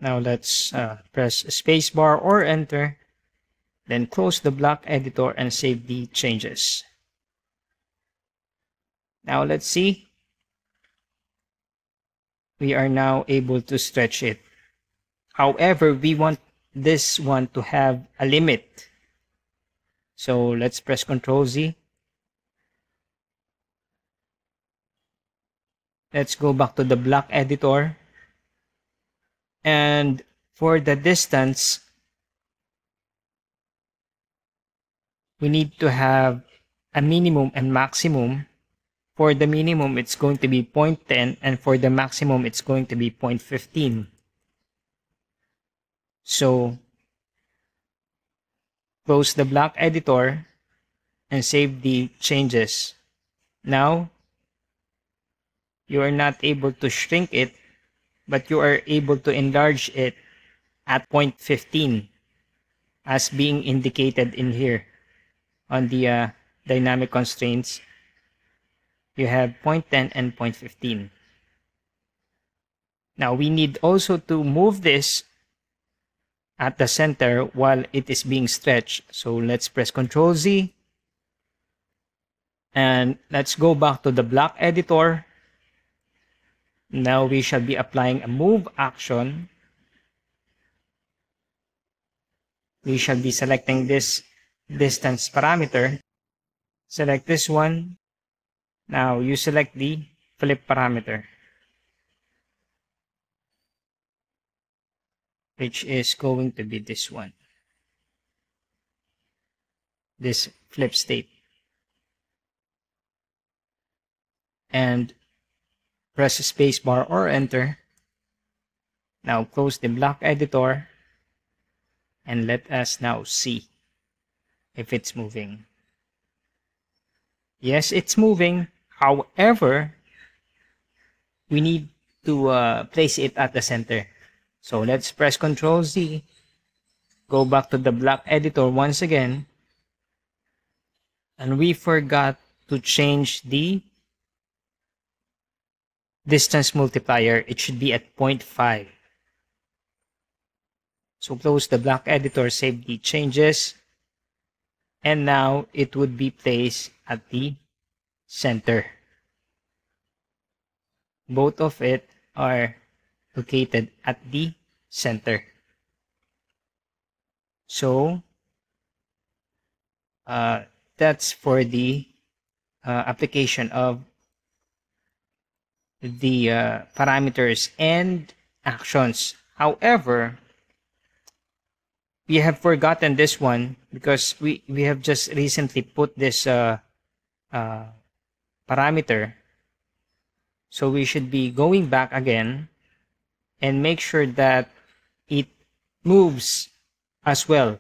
Now let's uh, press spacebar or enter, then close the block editor and save the changes. Now let's see. We are now able to stretch it. However, we want this one to have a limit. So let's press Ctrl Z. Let's go back to the block editor and for the distance we need to have a minimum and maximum for the minimum it's going to be 0.10 and for the maximum it's going to be 0.15 so close the block editor and save the changes now you are not able to shrink it but you are able to enlarge it at point 15 as being indicated in here on the uh, dynamic constraints you have point 10 and point 15 now we need also to move this at the center while it is being stretched so let's press ctrl z and let's go back to the block editor now we shall be applying a move action. We shall be selecting this distance parameter. Select this one. Now you select the flip parameter. Which is going to be this one. This flip state. And Press spacebar or enter. Now close the block editor and let us now see if it's moving. Yes, it's moving. However, we need to uh, place it at the center. So let's press Ctrl Z, go back to the block editor once again, and we forgot to change the distance multiplier, it should be at 0.5. So close the block editor, save the changes. And now it would be placed at the center. Both of it are located at the center. So uh, that's for the uh, application of the uh, parameters and actions. However, we have forgotten this one because we, we have just recently put this uh, uh, parameter. So we should be going back again and make sure that it moves as well.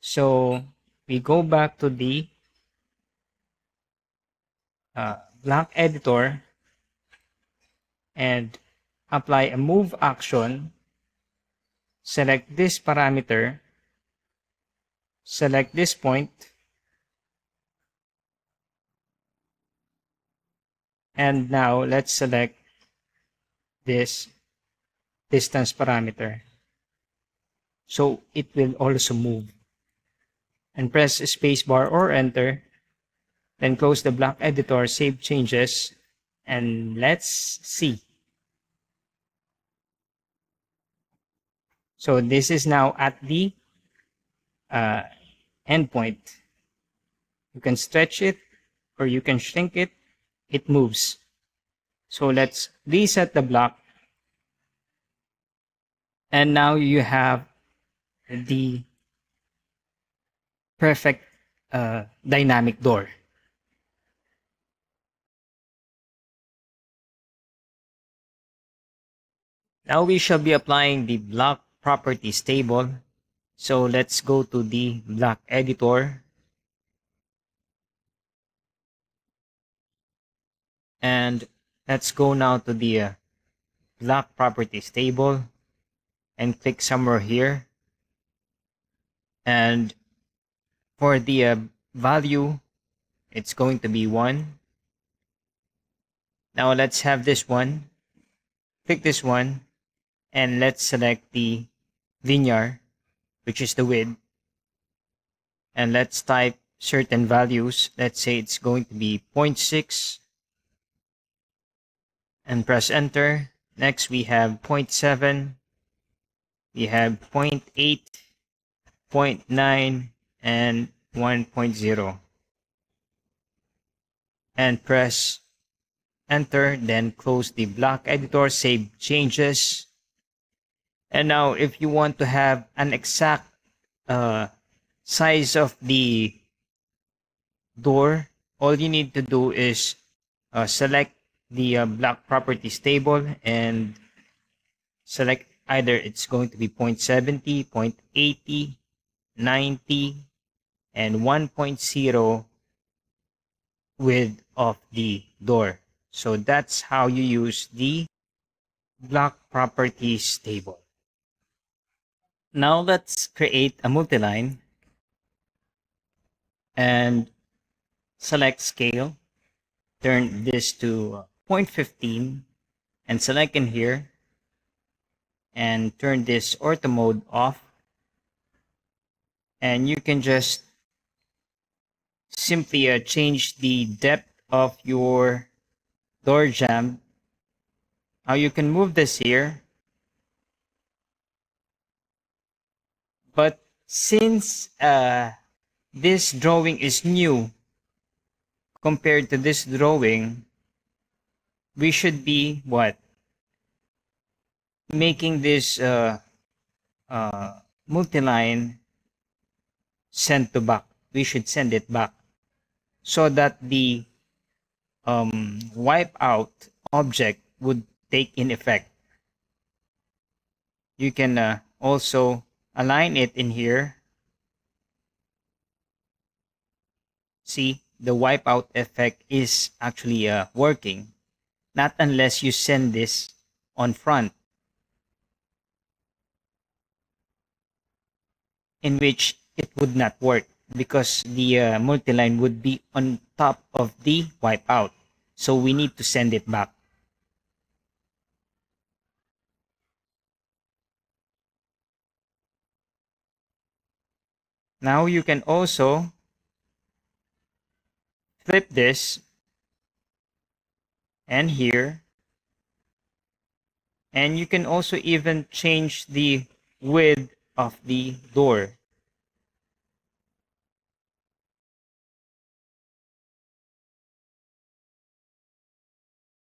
So we go back to the uh, blank editor and apply a move action, select this parameter, select this point, and now let's select this distance parameter. So it will also move. And press spacebar or enter then close the block editor, save changes, and let's see. So this is now at the uh, endpoint. You can stretch it or you can shrink it. It moves. So let's reset the block. And now you have the perfect uh, dynamic door. Now we shall be applying the block properties table. So let's go to the block editor. And let's go now to the uh, block properties table and click somewhere here. And for the uh, value, it's going to be 1. Now let's have this one. Click this one and let's select the linear, which is the width. And let's type certain values. Let's say it's going to be 0.6 and press enter. Next, we have 0.7, we have 0.8, 0.9, and 1.0. And press enter, then close the block editor, save changes, and now if you want to have an exact uh, size of the door, all you need to do is uh, select the uh, block properties table and select either it's going to be 0.70, 0.80, 90, and 1.0 width of the door. So that's how you use the block properties table. Now let's create a multiline and select scale, turn this to 0.15 and select in here and turn this ortho mode off and you can just simply uh, change the depth of your door jamb. Now you can move this here But since uh, this drawing is new compared to this drawing, we should be what? Making this uh, uh, multiline sent to back. We should send it back so that the um, wipeout object would take in effect. You can uh, also align it in here. See, the wipeout effect is actually uh, working. Not unless you send this on front. In which it would not work because the uh, line would be on top of the wipeout. So we need to send it back. Now you can also flip this and here. And you can also even change the width of the door.